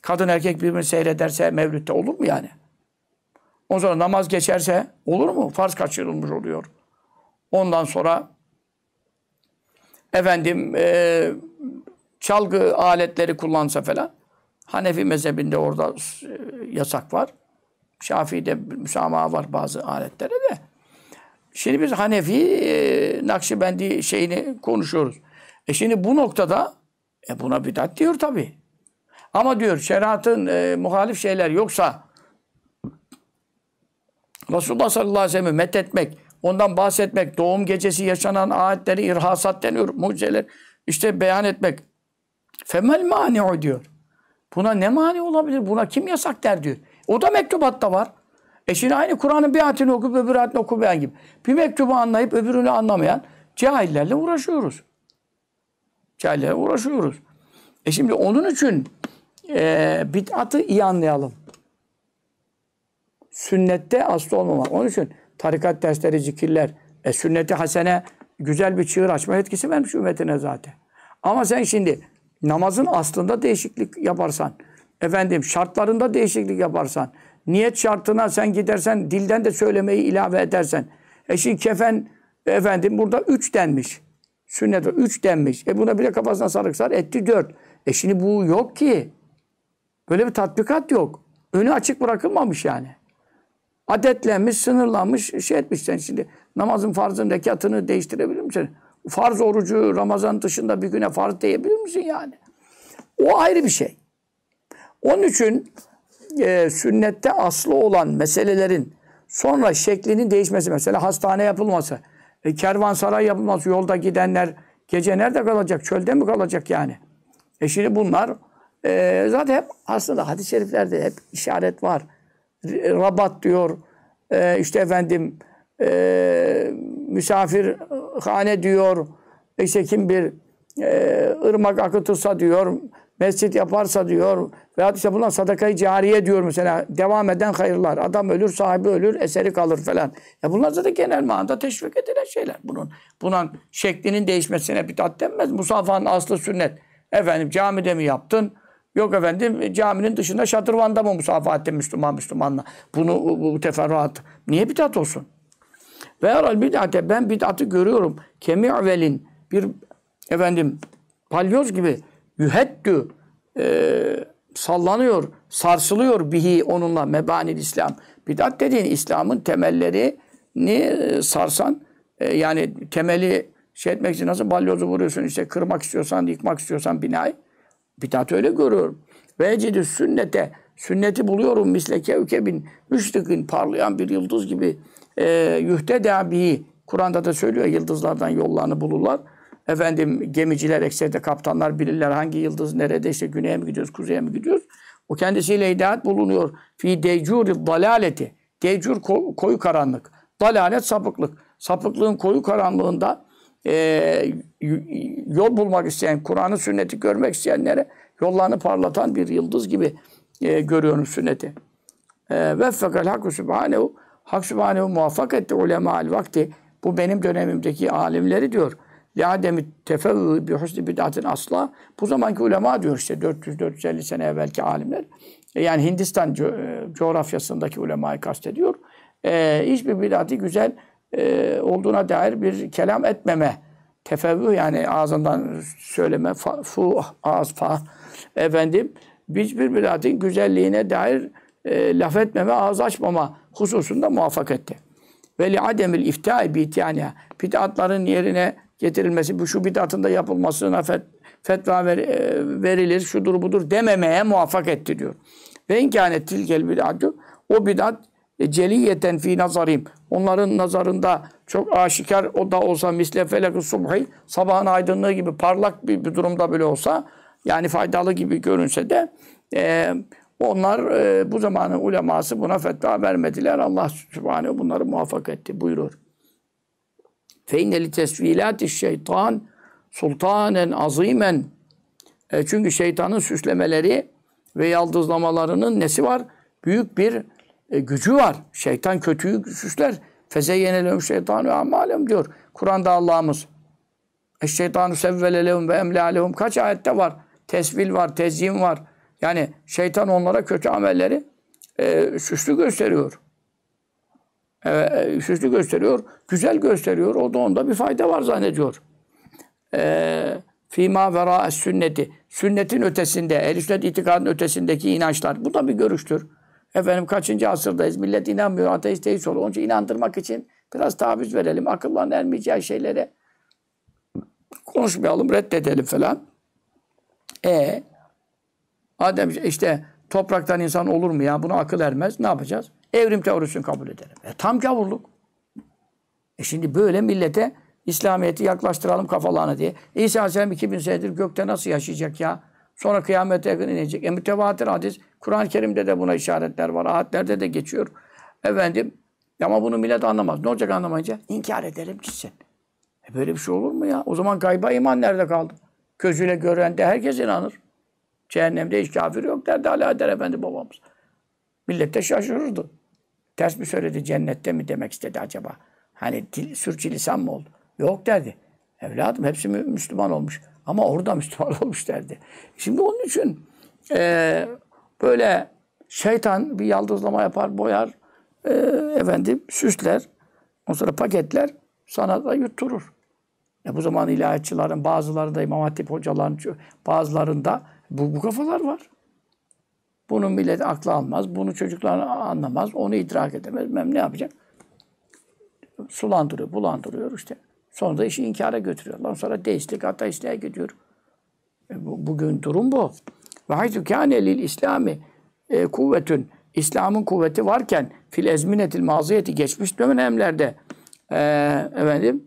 Kadın erkek birbirini seyrederse mevlütte olur mu yani? Ondan sonra namaz geçerse olur mu? Farz kaçırılmış oluyor. Ondan sonra efendim eee çalgı aletleri kullansa falan. Hanefi mezhebinde orada e, yasak var. Şafii'de müsamaha var bazı aletlere de. Şimdi biz Hanefi e, Nakşibendi şeyini konuşuyoruz. E şimdi bu noktada e buna bidat diyor tabi. Ama diyor şeriatın e, muhalif şeyler yoksa Resulullah sallallahu aleyhi ve sellem'i met etmek, ondan bahsetmek, doğum gecesi yaşanan ayetleri irhasat deniyor, mucizeler işte beyan etmek. Femel mani'u diyor. Buna ne mani olabilir? Buna kim yasak der diyor. O da mektubatta var. E şimdi aynı Kur'an'ın bir ayetini okuyup öbür ayetini okumayan gibi. Bir mektubu anlayıp öbürünü anlamayan cahillerle uğraşıyoruz. Cahillerle uğraşıyoruz. E şimdi onun için e, bid'atı iyi anlayalım. Sünnette aslı olmamak. Onun için tarikat dersleri, zikirler, e, sünneti hasene güzel bir çığır açma etkisi vermiş ümmetine zaten. Ama sen şimdi namazın aslında değişiklik yaparsan, efendim şartlarında değişiklik yaparsan, niyet şartına sen gidersen, dilden de söylemeyi ilave edersen, e şimdi kefen efendim burada üç denmiş. Sünnete üç denmiş. E buna bile kafasına sarıksar etti dört. E şimdi bu yok ki. Böyle bir tatbikat yok. Önü açık bırakılmamış yani. Adetlenmiş, sınırlanmış, şey etmişsen şimdi namazın farzın rekatını değiştirebilir misin? farz orucu Ramazan dışında bir güne farz diyebilir misin yani? O ayrı bir şey. Onun için e, sünnette aslı olan meselelerin sonra şeklinin değişmesi. Mesela hastane yapılması, e, kervansaray yapılması, yolda gidenler gece nerede kalacak, çölde mi kalacak yani? E şimdi bunlar e, zaten hep aslında hadis-i şeriflerde hep işaret var. Rabat diyor, e, işte efendim e, misafir hane diyor, işte kim bir e, ırmak akıtırsa diyor, mescit yaparsa diyor veya işte bundan sadakayı cariye diyor mesela devam eden hayırlar. Adam ölür, sahibi ölür, eseri kalır falan. Ya bunlar zaten genel manada teşvik edilen şeyler bunun. Bunun şeklinin değişmesine bir tat denmez. Musafanın aslı sünnet. Efendim camide mi yaptın? Yok efendim caminin dışında şatırvanda mı musafa ettin Müslüman Müslümanla? Bunu bu, bu teferruat niye tat olsun? Ve yaral bid'ate ben bid'atı görüyorum. Kemi'velin bir efendim palyoz gibi yühettü e, sallanıyor, sarsılıyor bihi onunla mebanil İslam. Bid'at dediğin İslam'ın temelleri ni e, sarsan e, yani temeli şey etmek için nasıl balyozu vuruyorsun işte kırmak istiyorsan, yıkmak istiyorsan binayı. Bid'at öyle görüyorum. Ve ecidü sünnete, sünneti buluyorum misle kevkebin, müşrikün parlayan bir yıldız gibi e, ee, yuhteda bihi. Kur'an'da da söylüyor yıldızlardan yollarını bulurlar. Efendim gemiciler, ekserde kaptanlar bilirler hangi yıldız nerede işte güneye mi gidiyoruz, kuzeye mi gidiyoruz. O kendisiyle hidayet bulunuyor. Fi decuri dalaleti. Decur koyu karanlık. Dalalet sapıklık. Sapıklığın koyu karanlığında e, yol bulmak isteyen, Kur'anı sünneti görmek isteyenlere yollarını parlatan bir yıldız gibi e, görüyorum sünneti. E, ve fekal hakku subhanehu Hak Sübhanehu muvaffak etti ulema al vakti. Bu benim dönemimdeki alimleri diyor. Ya Liademi tefevvü bi husni bid'atin asla. Bu zamanki ulema diyor işte 400-450 sene evvelki alimler. E, yani Hindistan co e, coğrafyasındaki ulemayı kastediyor. E, hiçbir bid'ati güzel e, olduğuna dair bir kelam etmeme. Tefevvü yani ağzından söyleme, fa, fu, ağız, fa, efendim. Hiçbir bid'atin güzelliğine dair e, laf etmeme, ağız açmama hususunda muvaffak etti. Ve li ademil iftai bit yani bid'atların yerine getirilmesi, bu şu bid'atın da yapılmasına fet, fetva ver, e, verilir, şudur budur dememeye muvaffak etti diyor. Ve inkâne tilkel bid'atü o bid'at e, celiyeten fi nazarim. Onların nazarında çok aşikar o da olsa misle felakü subhi sabahın aydınlığı gibi parlak bir, bir durumda bile olsa yani faydalı gibi görünse de e, onlar e, bu zamanın uleması buna fetva vermediler. Allah Sübhanehu bunları muvaffak etti buyurur. Feyneli tesvilati şeytan sultanen azimen. E, çünkü şeytanın süslemeleri ve yaldızlamalarının nesi var? Büyük bir e, gücü var. Şeytan kötüyü süsler. Fezeyyenelehum şeytanu amalem diyor. Kur'an'da Allah'ımız. Eşşeytanu sevvelelehum ve emlalehum. Kaç ayette var? Tesvil var, tezyin var. Yani şeytan onlara kötü amelleri e, süslü gösteriyor. E, e süslü gösteriyor, güzel gösteriyor. O da onda bir fayda var zannediyor. E, Fima vera sünneti. Sünnetin ötesinde, el sünnet itikadın ötesindeki inançlar. Bu da bir görüştür. Efendim kaçıncı asırdayız? Millet inanmıyor, ateist değil soru. Onun için inandırmak için biraz taviz verelim. Akılların ermeyeceği şeylere konuşmayalım, reddedelim falan. E Adem işte topraktan insan olur mu ya? Buna akıl ermez. Ne yapacağız? Evrim teorisini kabul edelim. E, tam kavurluk. E şimdi böyle millete İslamiyet'i yaklaştıralım kafalarına diye. İsa Aleyhisselam 2000 senedir gökte nasıl yaşayacak ya? Sonra kıyamete yakın inecek. E mütevatir hadis. Kur'an-ı Kerim'de de buna işaretler var. Ayetlerde de geçiyor. Efendim ama bunu millet anlamaz. Ne olacak anlamayınca? İnkar edelim gitsin. E böyle bir şey olur mu ya? O zaman gayba iman nerede kaldı? Gözüyle gören de herkes inanır. Cehennemde hiç kafir yok derdi Ali Haydar Efendi babamız. Millet şaşırırdı. Ters mi söyledi cennette mi demek istedi acaba? Hani dil, sürçülisan mı oldu? Yok derdi. Evladım hepsi Müslüman olmuş. Ama orada Müslüman olmuş derdi. Şimdi onun için e, böyle şeytan bir yaldızlama yapar, boyar. E, efendim süsler. Ondan sonra paketler sana da yutturur. E bu zaman ilahiyatçıların bazıları da İmam Hatip hocaların bazılarında bu, bu kafalar var. Bunu millet aklı almaz, bunu çocuklar anlamaz, onu idrak edemez, mem ne yapacak? Sulandırıyor, bulandırıyor işte. Sonra da işi inkara götürüyorlar. Sonra deistlik, ateistliğe gidiyor. E, bu, bugün durum bu. Ve haytü kâne lil İslami e, kuvvetün İslam'ın kuvveti varken fil ezminetil maziyeti geçmiş dönemlerde e, efendim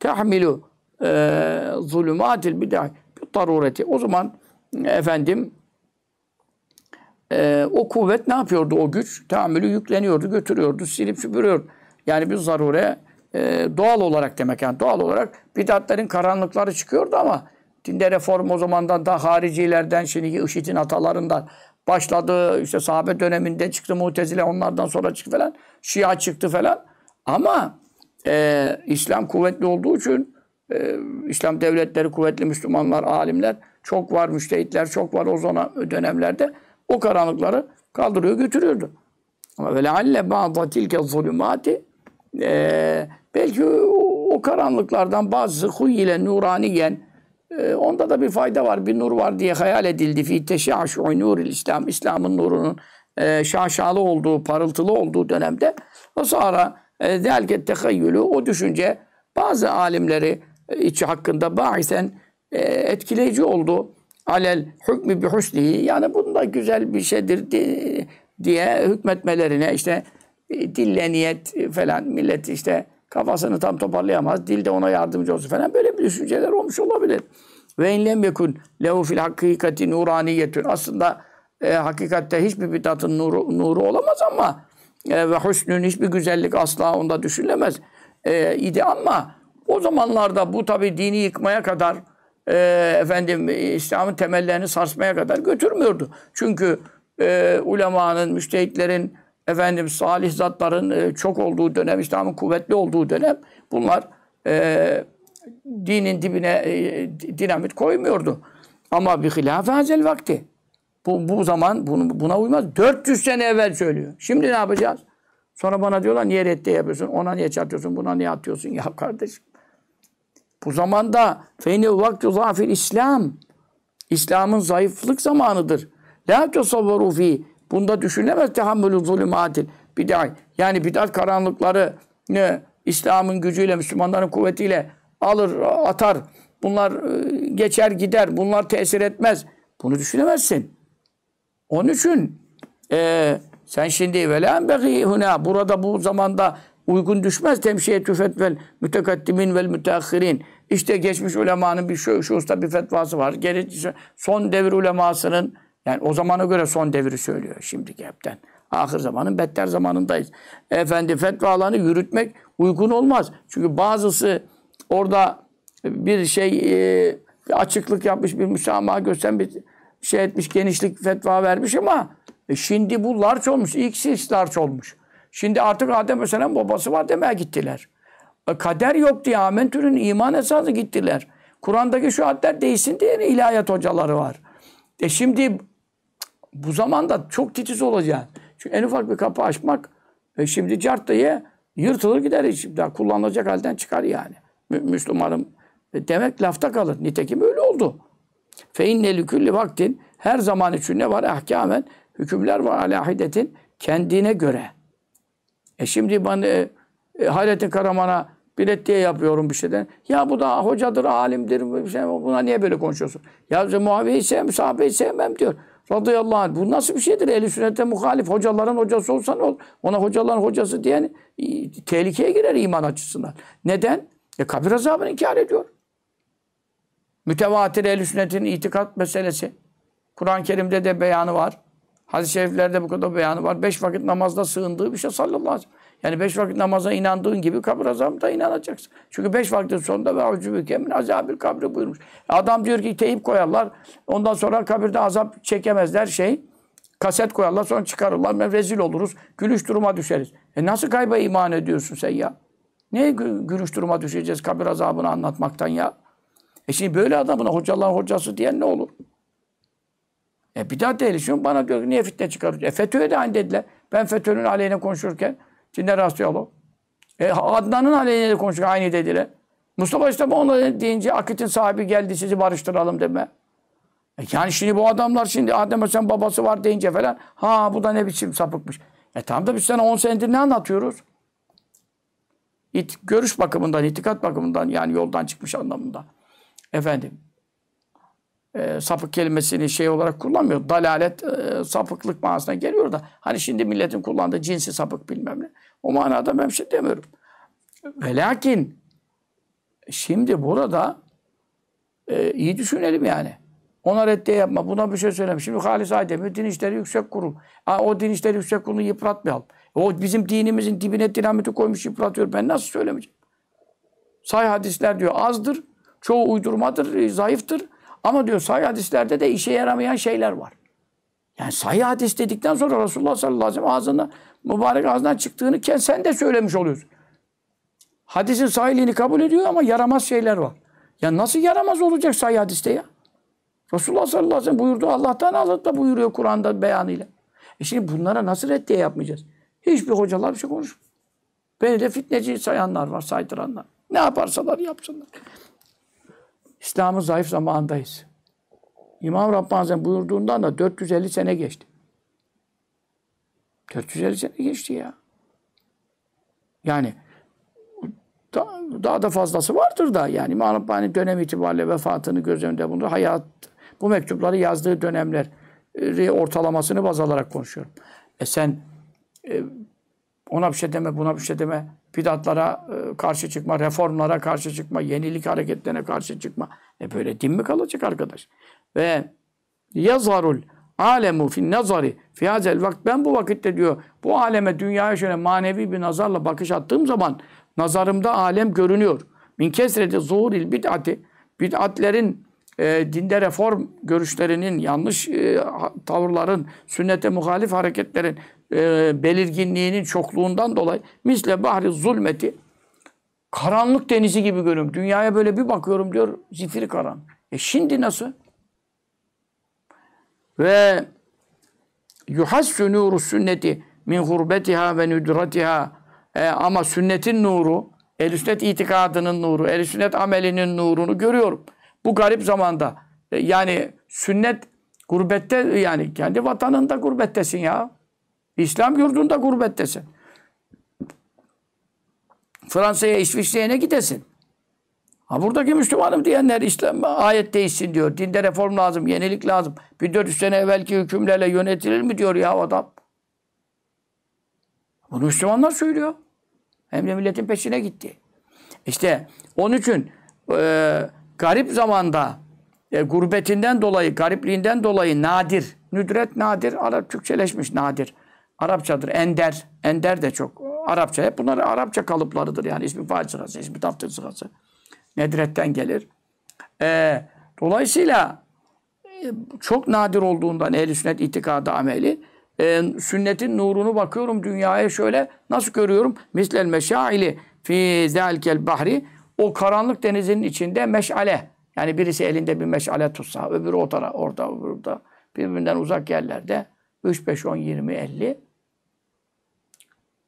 tahmilu e, zulümatil bid'a tarureti. O zaman efendim e, o kuvvet ne yapıyordu o güç? Tahammülü yükleniyordu, götürüyordu, silip süpürüyordu. Yani bir zarure e, doğal olarak demek yani doğal olarak bidatların karanlıkları çıkıyordu ama dinde reform o zamandan da haricilerden şimdiki IŞİD'in atalarından başladı işte sahabe döneminde çıktı mutezile onlardan sonra çıktı falan şia çıktı falan ama e, İslam kuvvetli olduğu için e, İslam devletleri kuvvetli Müslümanlar alimler çok var, müştehitler çok var o zaman dönemlerde o karanlıkları kaldırıyor götürüyordu. Ama ve lealle ba'da tilke zulümati e, belki o, karanlıklardan bazı huyyile nuraniyen e, onda da bir fayda var, bir nur var diye hayal edildi. Fi teşaşu nuril İslam, İslam'ın nurunun e, şaşalı olduğu, parıltılı olduğu dönemde o sonra e, delket o düşünce bazı alimleri e, içi hakkında bahisen e, etkileyici oldu. Alel hükmü bi husnihi yani bunda güzel bir şeydir diye hükmetmelerine işte e, dille niyet falan millet işte kafasını tam toparlayamaz. Dil de ona yardımcı olsun falan böyle bir düşünceler olmuş olabilir. Ve in lem yekun lehu fil hakikati nuraniyetun. Aslında e, hakikatte hiçbir bidatın nuru, nuru olamaz ama e, ve husnün hiçbir güzellik asla onda düşünülemez e, idi ama o zamanlarda bu tabi dini yıkmaya kadar e, efendim e, İslam'ın temellerini sarsmaya kadar götürmüyordu. Çünkü e, ulemanın, müştehitlerin, efendim salih zatların e, çok olduğu dönem, İslam'ın kuvvetli olduğu dönem bunlar e, dinin dibine e, dinamit koymuyordu. Ama bir hilaf hazel vakti. Bu, bu zaman bunu, buna uymaz. 400 sene evvel söylüyor. Şimdi ne yapacağız? Sonra bana diyorlar niye reddiye yapıyorsun? Ona niye çarpıyorsun? Buna niye atıyorsun? Ya kardeşim bu zamanda feyni vaktu zafir İslam. İslam'ın zayıflık zamanıdır. La tesavvaru fi. Bunda düşünülemez tahammülü zulümatil. Bid'at. Yani bid'at karanlıkları ne İslam'ın gücüyle, Müslümanların kuvvetiyle alır, atar. Bunlar e, geçer gider. Bunlar tesir etmez. Bunu düşünemezsin. Onun için e, sen şimdi velen behi burada bu zamanda uygun düşmez temşiyetü fetvel mütekaddimin vel müteahhirin. İşte geçmiş ulemanın bir şu, şu usta bir fetvası var. Gerekirse son devir ulemasının yani o zamana göre son devri söylüyor şimdiki hepten. Ahir zamanın better zamanındayız. Efendi fetvalarını yürütmek uygun olmaz. Çünkü bazısı orada bir şey e, açıklık yapmış, bir müsamaha gösteren bir şey etmiş, genişlik fetva vermiş ama e, şimdi bu larç olmuş, ikisi larç olmuş. Şimdi artık Adem Aleyhisselam babası var demeye gittiler. E, kader yok diye amentürün iman esası gittiler. Kur'an'daki şu adler değilsin diye ilahiyat hocaları var. E şimdi bu zamanda çok titiz olacaksın. Çünkü en ufak bir kapı açmak e şimdi cart diye yırtılır gider. Şimdi daha kullanılacak halden çıkar yani. Mü Müslümanım e, demek lafta kalır. Nitekim öyle oldu. Fe inne lükülli vaktin her zaman için ne var? Ahkamen hükümler var alahidetin kendine göre. E şimdi ben e, Hayrettin Karaman'a bilet diye yapıyorum bir şeyden. Ya bu da hocadır, alimdir, bir şey, buna niye böyle konuşuyorsun? Ya işte Muaviye'yi sevmem, sahabeyi sevmem diyor. Radıyallahu anh. Bu nasıl bir şeydir? Eli sünnete muhalif. Hocaların hocası olsan ol. Ona hocaların hocası diyen tehlikeye girer iman açısından. Neden? E kabir azabını inkar ediyor. Mütevatir ehl sünnetin itikat meselesi. Kur'an-ı Kerim'de de beyanı var. Hadis-i şeriflerde bu kadar beyanı var. Beş vakit namazda sığındığı bir şey sallallahu aleyhi ve sellem. Yani beş vakit namaza inandığın gibi kabir azabına da inanacaksın. Çünkü beş vaktin sonunda ve ucubüke min azabil kabri buyurmuş. Adam diyor ki teyip koyarlar. Ondan sonra kabirde azap çekemezler şey. Kaset koyarlar sonra çıkarırlar. Rezil oluruz. Gülüş duruma düşeriz. E nasıl kayba iman ediyorsun sen ya? Ne gülüş duruma düşeceğiz kabir azabını anlatmaktan ya? E şimdi böyle adamına hocalar hocası diyen ne olur? E bidat Şimdi bana diyor ki niye fitne çıkarıyorsun? E FETÖ'ye de aynı dediler. Ben FETÖ'nün aleyhine konuşurken Cinler Rasyalov. E Adnan'ın aleyhine de konuşurken aynı dediler. Mustafa İslam'a onunla deyince Akit'in sahibi geldi sizi barıştıralım deme. E yani şimdi bu adamlar şimdi Adem Hüseyin babası var deyince falan ha bu da ne biçim sapıkmış. E tam da biz sana 10 senedir ne anlatıyoruz? İt, görüş bakımından, itikat bakımından yani yoldan çıkmış anlamında. Efendim e, sapık kelimesini şey olarak kullanmıyor. Dalalet e, sapıklık manasına geliyor da hani şimdi milletin kullandığı cinsi sapık bilmem ne. O manada ben bir şey demiyorum. Ve lakin şimdi burada e, iyi düşünelim yani. Ona reddiye yapma. Buna bir şey söyleme. Şimdi Halis Aydemir Din işleri Yüksek Kurul. Ha, o Din işleri Yüksek Kurulu'nu yıpratmayalım. E, o bizim dinimizin dibine dinamiti koymuş yıpratıyor. Ben nasıl söylemeyeceğim? Say hadisler diyor azdır. Çoğu uydurmadır, zayıftır. Ama diyor sahih hadislerde de işe yaramayan şeyler var. Yani sahih hadis dedikten sonra Resulullah sallallahu aleyhi ve sellem ağzından, mübarek ağzından çıktığını sen de söylemiş oluyorsun. Hadisin sahihliğini kabul ediyor ama yaramaz şeyler var. Ya nasıl yaramaz olacak sahih hadiste ya? Resulullah sallallahu aleyhi ve sellem buyurdu. Allah'tan da buyuruyor Kur'an'da beyanıyla. E şimdi bunlara nasıl reddiye yapmayacağız? Hiçbir hocalar bir şey konuşmuyor. Beni de fitneci sayanlar var, saydıranlar. Ne yaparsalar yapsınlar. İslam'ın zayıf zamanındayız. İmam Rabbani Hazretleri buyurduğundan da 450 sene geçti. 450 sene geçti ya. Yani da, daha da fazlası vardır da yani İmam Rabbani dönem itibariyle vefatını göz önünde bulundu. Hayat, bu mektupları yazdığı dönemler ortalamasını baz alarak konuşuyorum. E sen e, ona bir şey deme, buna bir şey deme bidatlara e, karşı çıkma, reformlara karşı çıkma, yenilik hareketlerine karşı çıkma. E böyle din mi kalacak arkadaş? Ve yazarul alemu fin nazari fi hazel vakit ben bu vakitte diyor bu aleme dünyaya şöyle manevi bir nazarla bakış attığım zaman nazarımda alem görünüyor. Min kesreti zuhuril bid'ati bid'atlerin e, dinde reform görüşlerinin, yanlış e, tavırların, sünnete muhalif hareketlerin e, belirginliğinin çokluğundan dolayı misle bahri zulmeti karanlık denizi gibi görüyorum. Dünyaya böyle bir bakıyorum diyor zifiri karan. E şimdi nasıl? Ve yuhassu nuru sünneti min hurbetiha ve nüdratiha e, ama sünnetin nuru, el sünnet itikadının nuru, el sünnet amelinin nurunu görüyorum. Bu garip zamanda e, yani sünnet gurbette yani kendi vatanında gurbettesin ya. İslam yurdunda gurbettesin. Fransa'ya, İsviçre'ye ne gidesin? Ha buradaki Müslümanım diyenler İslam ayet değişsin diyor. Dinde reform lazım, yenilik lazım. 1400 sene evvelki hükümlerle yönetilir mi diyor ya adam. Bunu Müslümanlar söylüyor. Hem de milletin peşine gitti. İşte onun için e, garip zamanda e, gurbetinden dolayı, garipliğinden dolayı nadir, nüdret nadir, Arap Türkçeleşmiş nadir. Arapçadır, ender, ender de çok. Arapça, hep bunlar Arapça kalıplarıdır yani. ismi fail sırası, ismi taftir sırası. Nedretten gelir. E, dolayısıyla e, çok nadir olduğundan ehl sünnet itikadı ameli, e, sünnetin nurunu bakıyorum dünyaya şöyle nasıl görüyorum? Mislel meşaili fi zelkel bahri o karanlık denizin içinde meşale. Yani birisi elinde bir meşale tutsa, öbürü o tarafa, orada, burada, birbirinden uzak yerlerde 3, 5, 10, 20, 50.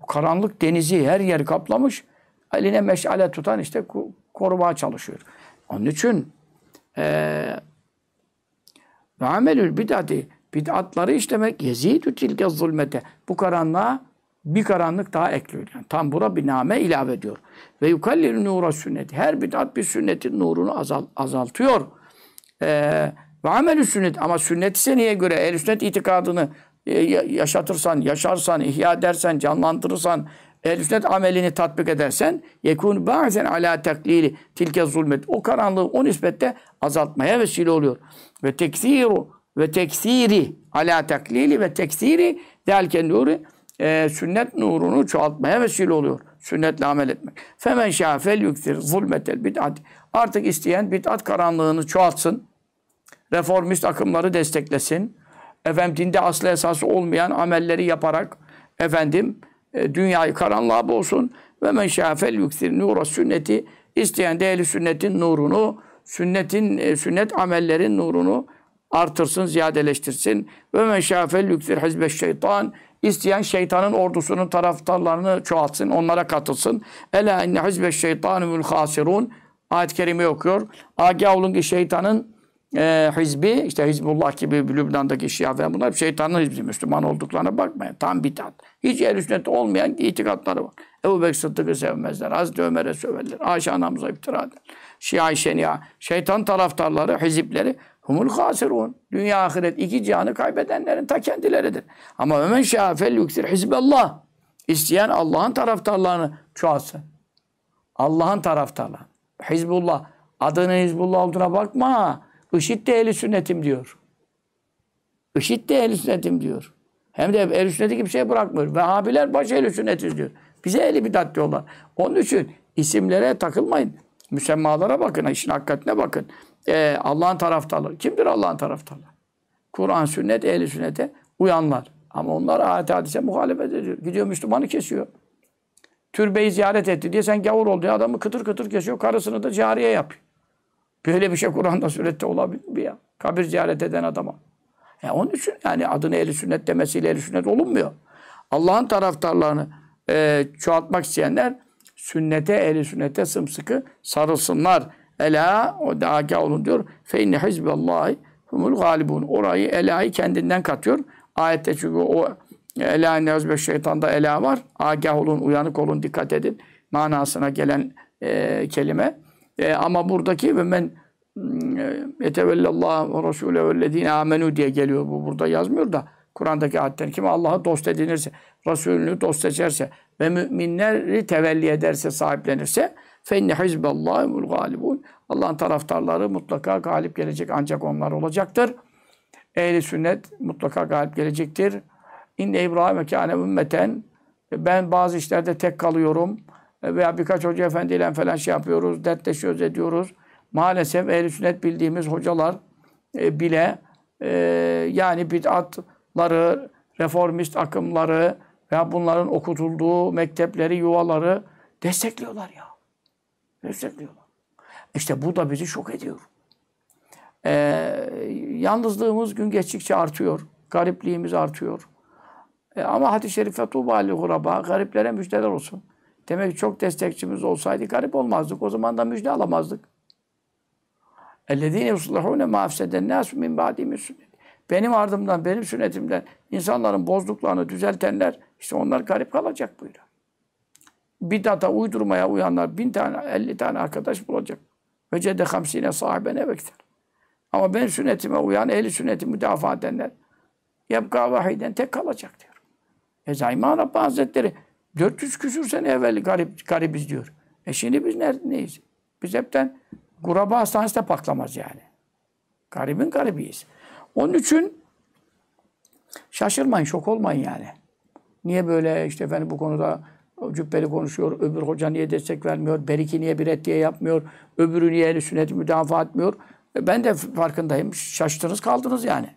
O karanlık denizi her yeri kaplamış. Eline meşale tutan işte korumaya çalışıyor. Onun için eee ve amelül bidati bid'atları işlemek yezidü tilke zulmete. Bu karanlığa bir karanlık daha ekliyor. Yani tam bura bir name ilave ediyor. Ve yukallir nura sünneti. Her bidat bir sünnetin nurunu azal, azaltıyor. Ee, ve amelü sünnet ama sünneti ise göre el sünnet itikadını e, yaşatırsan, yaşarsan, ihya dersen, canlandırırsan, el sünnet amelini tatbik edersen yekun bazen ala taklili tilke zulmet. O karanlığı o nispette azaltmaya vesile oluyor. Ve teksiru ve teksiri ala taklili ve teksiri delken nuri e, sünnet nurunu çoğaltmaya vesile oluyor. Sünnetle amel etmek. Femen şafel yüksir zulmetel bid'at. Artık isteyen bid'at karanlığını çoğaltsın. Reformist akımları desteklesin. Efendim dinde aslı esası olmayan amelleri yaparak efendim e, dünyayı karanlığa boğsun. Ve men şafel yüksir nura sünneti. isteyen de ehli sünnetin nurunu, sünnetin e, sünnet amellerin nurunu artırsın, ziyadeleştirsin. Ve men şafel yüksir hizbe şeytan İsteyen şeytanın ordusunun taraftarlarını çoğaltsın, onlara katılsın. Ela inne hizbe şeytanumul hasirun. Ayet-i kerime okuyor. Agah olun ki şeytanın e, hizbi, işte Hizbullah gibi Lübnan'daki Şia ve bunlar şeytanın hizbi Müslüman olduklarına bakmayın. Tam bitat. Hiç el üstünde olmayan itikatları var. Ebu Bekir Sıddık'ı sevmezler. Hazreti Ömer'e söverler. Ayşe anamıza iftira eder. Şia, Şenia. Şeytan taraftarları, hizipleri Humul hasirun. Dünya ahiret iki cihanı kaybedenlerin ta kendileridir. Ama ömen şaha fel yüksir hizbellah. İsteyen Allah'ın taraftarlarını çoğalsın. Allah'ın taraftarları. Hizbullah. Adını Hizbullah olduğuna bakma. IŞİD de ehli sünnetim diyor. IŞİD de ehli sünnetim diyor. Hem de ehli sünneti kimseye bırakmıyor. Vehhabiler baş ehli sünnetiz diyor. Bize ehli bidat diyorlar. Onun için isimlere takılmayın. Müsemmalara bakın, işin hakikatine bakın e, Allah'ın taraftarları. Kimdir Allah'ın taraftarları? Kur'an, sünnet, ehli sünnete uyanlar. Ama onlar ayet hadise muhalefet ediyor. Gidiyor Müslümanı kesiyor. Türbeyi ziyaret etti diye sen gavur ol diye adamı kıtır kıtır kesiyor. Karısını da cariye yapıyor. Böyle bir şey Kur'an'da sünnette olabilir mi ya? Kabir ziyaret eden adama. Yani e, onun için yani adını ehli sünnet demesiyle ehli sünnet olunmuyor. Allah'ın taraftarlarını e, çoğaltmak isteyenler sünnete, ehli sünnete sımsıkı sarılsınlar Ela o dâke olun diyor. Fe inne hizbellahi humul galibun. Orayı ela'yı kendinden katıyor. Ayette çünkü o ela ne şeytanda ela var. Agah olun, uyanık olun, dikkat edin. Manasına gelen e, kelime. E, ama buradaki ve men e, etevellallah ve rasule vellezine amenu diye geliyor bu burada yazmıyor da Kur'an'daki ayetten kim Allah'a dost edinirse, Resulünü dost seçerse ve müminleri tevelli ederse, sahiplenirse fenne hizballahimul galibun. Allah'ın taraftarları mutlaka galip gelecek ancak onlar olacaktır. Ehli sünnet mutlaka galip gelecektir. İnne İbrahim kâne ümmeten ben bazı işlerde tek kalıyorum veya birkaç hoca efendiyle falan şey yapıyoruz, dertleşiyoruz, ediyoruz. Maalesef ehl sünnet bildiğimiz hocalar e, bile e, yani bid'atları, reformist akımları veya bunların okutulduğu mektepleri, yuvaları destekliyorlar ya. Nusret diyorlar. İşte bu da bizi şok ediyor. Ee, yalnızlığımız gün geçtikçe artıyor. Garipliğimiz artıyor. Ee, ama hadis-i şerife tuğba li huraba, gariplere müjdeler olsun. Demek ki çok destekçimiz olsaydı garip olmazdık. O zaman da müjde alamazdık. اَلَّذ۪ينَ يُصْلَحُونَ مَا اَفْسَدَ النَّاسُ مِنْ بَعْدِهِمِ Benim ardımdan, benim sünnetimden insanların bozduklarını düzeltenler, işte onlar garip kalacak buyuruyor bidata uydurmaya uyanlar bin tane, elli tane arkadaş bulacak. Vecede hamsine ne bekler. Ama ben sünnetime uyan, ehli sünneti müdafaa edenler yapka vahiden tek kalacak diyor. E Zayman Rabbani Hazretleri 400 küsür sene evvel garip, garibiz diyor. E şimdi biz neredeyiz? Biz hepten Guraba hastanesinde paklamaz yani. Garibin garibiyiz. Onun için şaşırmayın, şok olmayın yani. Niye böyle işte efendim bu konuda o cübbeli konuşuyor, öbür hoca niye destek vermiyor, beriki niye bir reddiye yapmıyor, öbürü niye ehl sünneti müdafaa etmiyor. E ben de farkındayım, şaştınız kaldınız yani.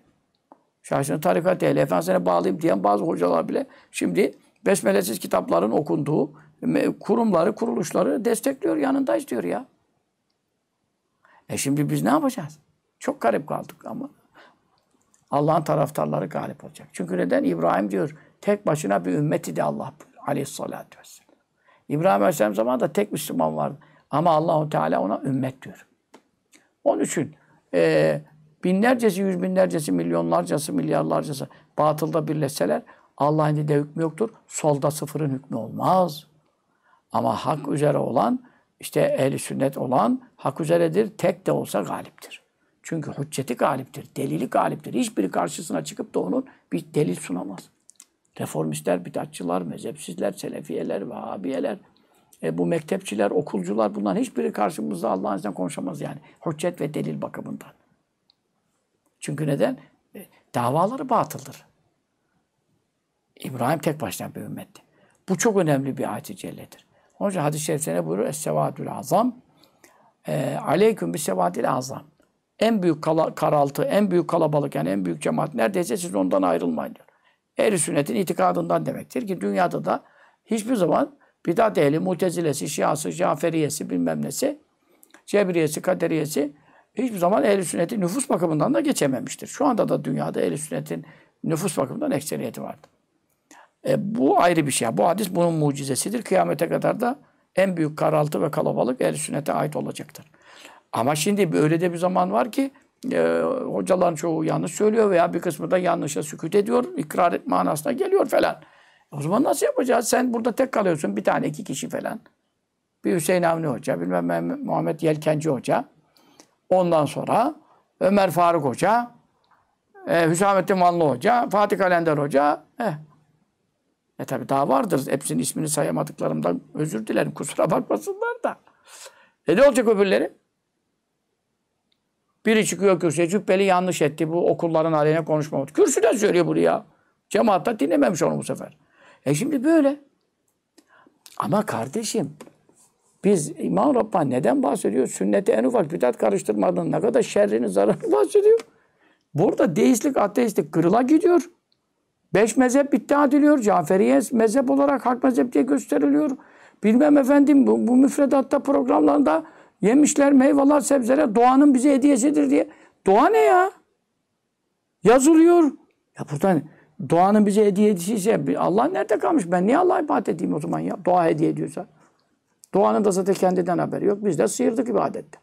Şaştınız tarikat ehli, efendisine bağlayayım diyen bazı hocalar bile şimdi besmelesiz kitapların okunduğu kurumları, kuruluşları destekliyor, yanında diyor ya. E şimdi biz ne yapacağız? Çok garip kaldık ama Allah'ın taraftarları galip olacak. Çünkü neden? İbrahim diyor, tek başına bir ümmet idi Allah Aleyhissalatü vesselam. İbrahim Aleyhisselam zamanında tek Müslüman vardı. Ama Allahu Teala ona ümmet diyor. Onun için e, binlercesi, yüz binlercesi, milyonlarcası, milyarlarcası batılda birleşseler Allah'ın dinde hükmü yoktur. Solda sıfırın hükmü olmaz. Ama hak üzere olan, işte ehli sünnet olan hak üzeredir. Tek de olsa galiptir. Çünkü hücceti galiptir, delili galiptir. Hiçbiri karşısına çıkıp da onun bir delil sunamaz. Reformistler, bidatçılar, mezhepsizler, selefiyeler, vahabiyeler, e, bu mektepçiler, okulcular bunların hiçbiri karşımızda Allah'ın izniyle konuşamaz yani. Hüccet ve delil bakımından. Çünkü neden? E, davaları batıldır. İbrahim tek başına bir ümmetti. Bu çok önemli bir ayet-i celledir. Onun için hadis-i şerifte ne buyuruyor? Es-sevadül azam. E, aleyküm bis sevadil azam. En büyük kala, karaltı, en büyük kalabalık yani en büyük cemaat neredeyse siz ondan ayrılmayın diyor. Ehl-i sünnetin itikadından demektir ki dünyada da hiçbir zaman bidat ehli, mutezilesi, şiası, caferiyesi bilmem nesi, cebriyesi, kaderiyesi hiçbir zaman ehl-i sünnetin nüfus bakımından da geçememiştir. Şu anda da dünyada ehl-i sünnetin nüfus bakımından ekseriyeti vardır. E, bu ayrı bir şey. Bu hadis bunun mucizesidir. Kıyamete kadar da en büyük karaltı ve kalabalık ehl sünnete ait olacaktır. Ama şimdi böyle de bir zaman var ki e, hocaların çoğu yanlış söylüyor veya bir kısmı da yanlışa sükut ediyor, ikrar et manasına geliyor falan. E, o zaman nasıl yapacağız? Sen burada tek kalıyorsun bir tane iki kişi falan. Bir Hüseyin Avni Hoca, bilmem Muhammed Yelkenci Hoca. Ondan sonra Ömer Faruk Hoca, e, Hüsamettin Vanlı Hoca, Fatih Kalender Hoca. Eh. E tabi daha vardır. Hepsinin ismini sayamadıklarımdan özür dilerim. Kusura bakmasınlar da. E ne olacak öbürleri? Biri çıkıyor kürsüye cübbeli yanlış etti. Bu okulların konuşmamış konuşmamak. Kürsüden söylüyor bunu ya. Cemaatta dinlememiş onu bu sefer. E şimdi böyle. Ama kardeşim biz İmam Rabbani neden bahsediyor? Sünneti en ufak bidat karıştırmadığın ne kadar şerrini zararını bahsediyor. Burada deistlik, ateistlik kırıla gidiyor. Beş mezhep iddia ediliyor. Caferiye mezhep olarak hak mezhep diye gösteriliyor. Bilmem efendim bu, bu müfredatta programlarında Yemişler meyveler, sebzeler doğanın bize hediyesidir diye. Doğa ne ya? Yazılıyor. Ya buradan doğanın bize hediyesi ise Allah nerede kalmış? Ben niye Allah'a ibadet edeyim o zaman ya? Doğa hediye ediyorsa. Doğanın da zaten kendinden haberi yok. Biz de sıyırdık ibadetten.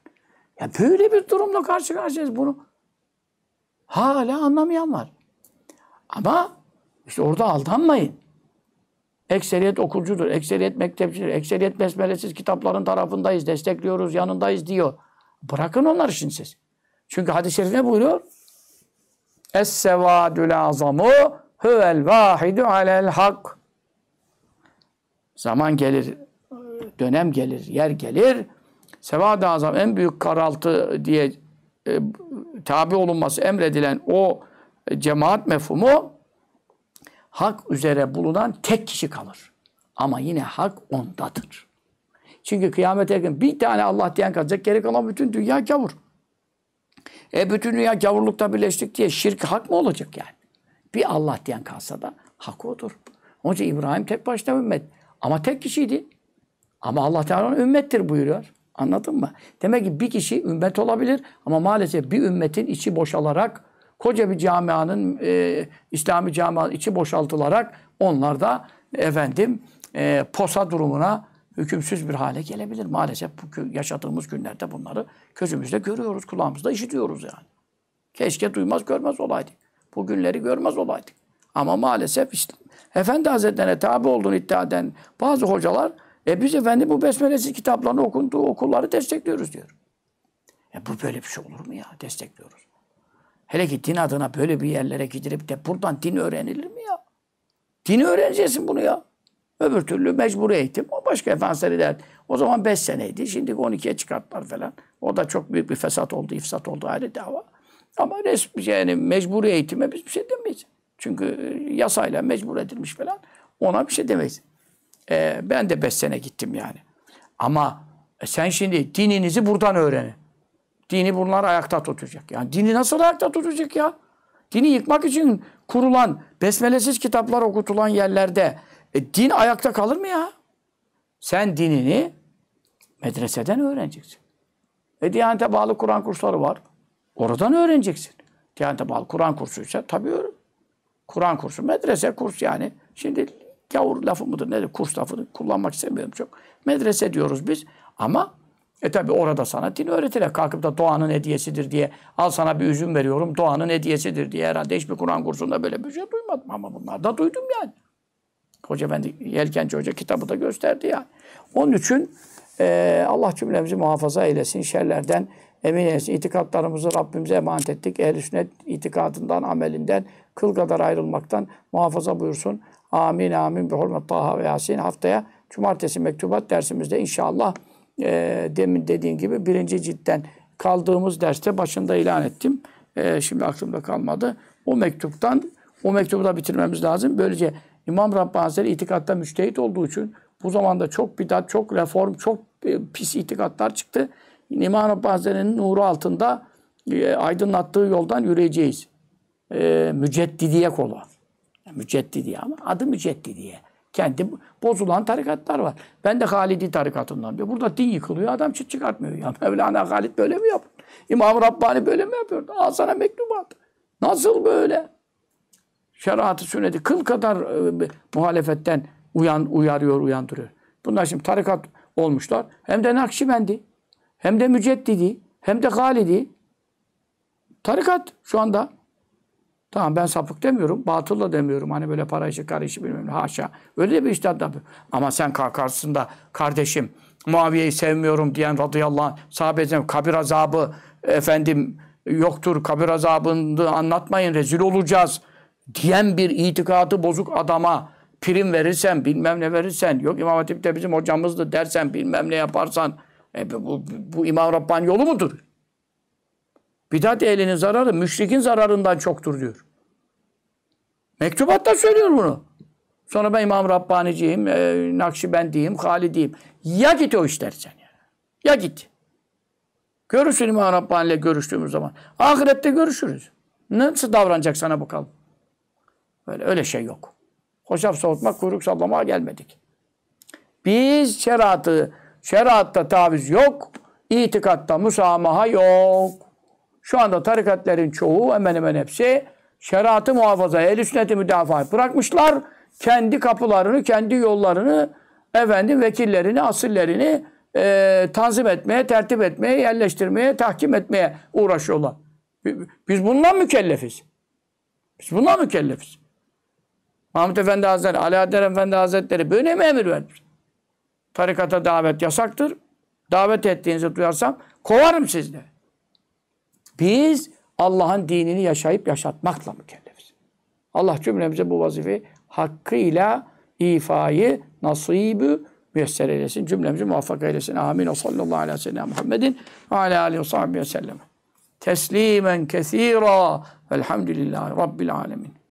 Ya böyle bir durumla karşı karşıyayız bunu. Hala anlamayan var. Ama işte orada aldanmayın. Ekseriyet okulcudur, ekseriyet mektepçidir, ekseriyet besmelesiz kitapların tarafındayız, destekliyoruz, yanındayız diyor. Bırakın onlar için siz. Çünkü hadis-i şerif ne buyuruyor? Es-sevadül azamu huvel vahidu alel hak. Zaman gelir, dönem gelir, yer gelir. Sevad azam en büyük karaltı diye e, tabi olunması emredilen o cemaat mefhumu hak üzere bulunan tek kişi kalır. Ama yine hak ondadır. Çünkü kıyamete gün bir tane Allah diyen kalacak. Geri kalan bütün dünya kavur. E bütün dünya gavurlukta birleştik diye şirk hak mı olacak yani? Bir Allah diyen kalsa da hak odur. Onun için İbrahim tek başına ümmet. Ama tek kişiydi. Ama Allah Teala ümmettir buyuruyor. Anladın mı? Demek ki bir kişi ümmet olabilir ama maalesef bir ümmetin içi boşalarak Koca bir camianın e, İslami camianın içi boşaltılarak onlar da efendim e, posa durumuna hükümsüz bir hale gelebilir. Maalesef bu yaşadığımız günlerde bunları gözümüzde görüyoruz, kulağımızda işitiyoruz yani. Keşke duymaz görmez olaydık. Bu günleri görmez olaydık. Ama maalesef işte Efendi Hazretlerine tabi olduğunu iddia eden bazı hocalar e biz efendi bu besmelesiz kitaplarını okunduğu okulları destekliyoruz diyor. E bu böyle bir şey olur mu ya? Destekliyoruz. Hele ki din adına böyle bir yerlere gidip de buradan din öğrenilir mi ya? Dini öğreneceksin bunu ya. Öbür türlü mecbur eğitim. O başka efendiler. O zaman 5 seneydi. Şimdi 12'ye çıkarttılar falan. O da çok büyük bir fesat oldu, ifsat oldu hali dava. Ama resmi yani mecburi eğitime biz bir şey demeyiz. Çünkü e, yasayla mecbur edilmiş falan. Ona bir şey demeyiz. Ee, ben de 5 sene gittim yani. Ama e, sen şimdi dininizi buradan öğrenin. Dini bunlar ayakta tutacak. Yani dini nasıl ayakta tutacak ya? Dini yıkmak için kurulan, besmelesiz kitaplar okutulan yerlerde e, din ayakta kalır mı ya? Sen dinini medreseden öğreneceksin. E Diyanete bağlı Kur'an kursları var. Oradan öğreneceksin. Diyanete bağlı Kur'an kursuysa tabii öğren. Kur'an kursu, medrese kurs yani. Şimdi gavur lafı mıdır nedir? Kurs lafını kullanmak istemiyorum çok. Medrese diyoruz biz ama e tabi orada sana din öğretilir. Kalkıp da doğanın hediyesidir diye al sana bir üzüm veriyorum doğanın hediyesidir diye herhalde hiçbir Kur'an kursunda böyle bir şey duymadım ama bunlar da duydum yani. Hoca ben Yelkenci Hoca kitabı da gösterdi yani. Onun için e, Allah cümlemizi muhafaza eylesin şerlerden emin eylesin. İtikatlarımızı Rabbimize emanet ettik. Ehl-i sünnet itikadından, amelinden, kıl kadar ayrılmaktan muhafaza buyursun. Amin amin. Bi hurmet Taha ve Yasin. Haftaya cumartesi mektubat dersimizde inşallah e, demin dediğim gibi birinci ciltten kaldığımız derste başında ilan ettim. E, şimdi aklımda kalmadı. O mektuptan, o mektubu da bitirmemiz lazım. Böylece İmam Rabbani Hazretleri itikatta müştehit olduğu için bu zamanda çok bidat, çok reform, çok e, pis itikatlar çıktı. İmam Rabbani Hazretleri'nin nuru altında e, aydınlattığı yoldan yürüyeceğiz. E, müceddidiye kolu. Müceddidiye ama adı müceddidiye. Kendi bozulan tarikatlar var. Ben de Halidi tarikatından diyor. Burada din yıkılıyor, adam çıt çıkartmıyor. Ya Mevlana Halid böyle mi yapıyor? İmam Rabbani böyle mi yapıyor? Al sana mektubat. Nasıl böyle? Şeriatı, sünneti kıl kadar e, muhalefetten uyan, uyarıyor, uyandırıyor. Bunlar şimdi tarikat olmuşlar. Hem de Nakşibendi, hem de Müceddidi, hem de Halidi. Tarikat şu anda. Tamam ben sapık demiyorum, batılla demiyorum. Hani böyle para işi, kar işi bilmem haşa. Öyle bir işten tabii. Ama sen kalkarsın da kardeşim Muaviye'yi sevmiyorum diyen radıyallahu anh, sahabeden kabir azabı efendim yoktur, kabir azabını anlatmayın, rezil olacağız diyen bir itikadı bozuk adama prim verirsen, bilmem ne verirsen, yok İmam Hatip'te bizim hocamızdı dersen, bilmem ne yaparsan, e, bu, bu, bu İmam Rabbani yolu mudur? Bidat ehlinin zararı, müşrikin zararından çoktur diyor. Mektubatta söylüyor bunu. Sonra ben İmam Rabbaniciyim, e, Nakşibendiyim, Halidiyim. Ya git o işlersen yani. Ya git. Görürsün İmam Rabbani ile görüştüğümüz zaman. Ahirette görüşürüz. Nasıl davranacak sana bakalım. Böyle öyle şey yok. Hoşaf soğutmak, kuyruk sallamaya gelmedik. Biz şeriatı, şeriatta taviz yok. İtikatta musamaha yok. Şu anda tarikatlerin çoğu, hemen hemen hepsi şeriatı muhafaza, ehl sünneti müdafaa bırakmışlar. Kendi kapılarını, kendi yollarını, efendim vekillerini, asillerini e, tanzim etmeye, tertip etmeye, yerleştirmeye, tahkim etmeye uğraşıyorlar. Biz bundan mükellefiz. Biz bundan mükellefiz. Mahmut Efendi Hazretleri, Ali Alaaddin Efendi Hazretleri böyle mi emir vermiş? Tarikata davet yasaktır. Davet ettiğinizi duyarsam kovarım sizde. Biz Allah'ın dinini yaşayıp yaşatmakla mükellefiz. Allah cümlemize bu vazifeyi hakkıyla ifayı nasibi müyesser eylesin. Cümlemizi muvaffak eylesin. Amin. O sallallahu aleyhi ve sellem Muhammedin ve ala aleyhi ve sahbihi ve sellem. Teslimen kesira. Velhamdülillahi Rabbil alemin.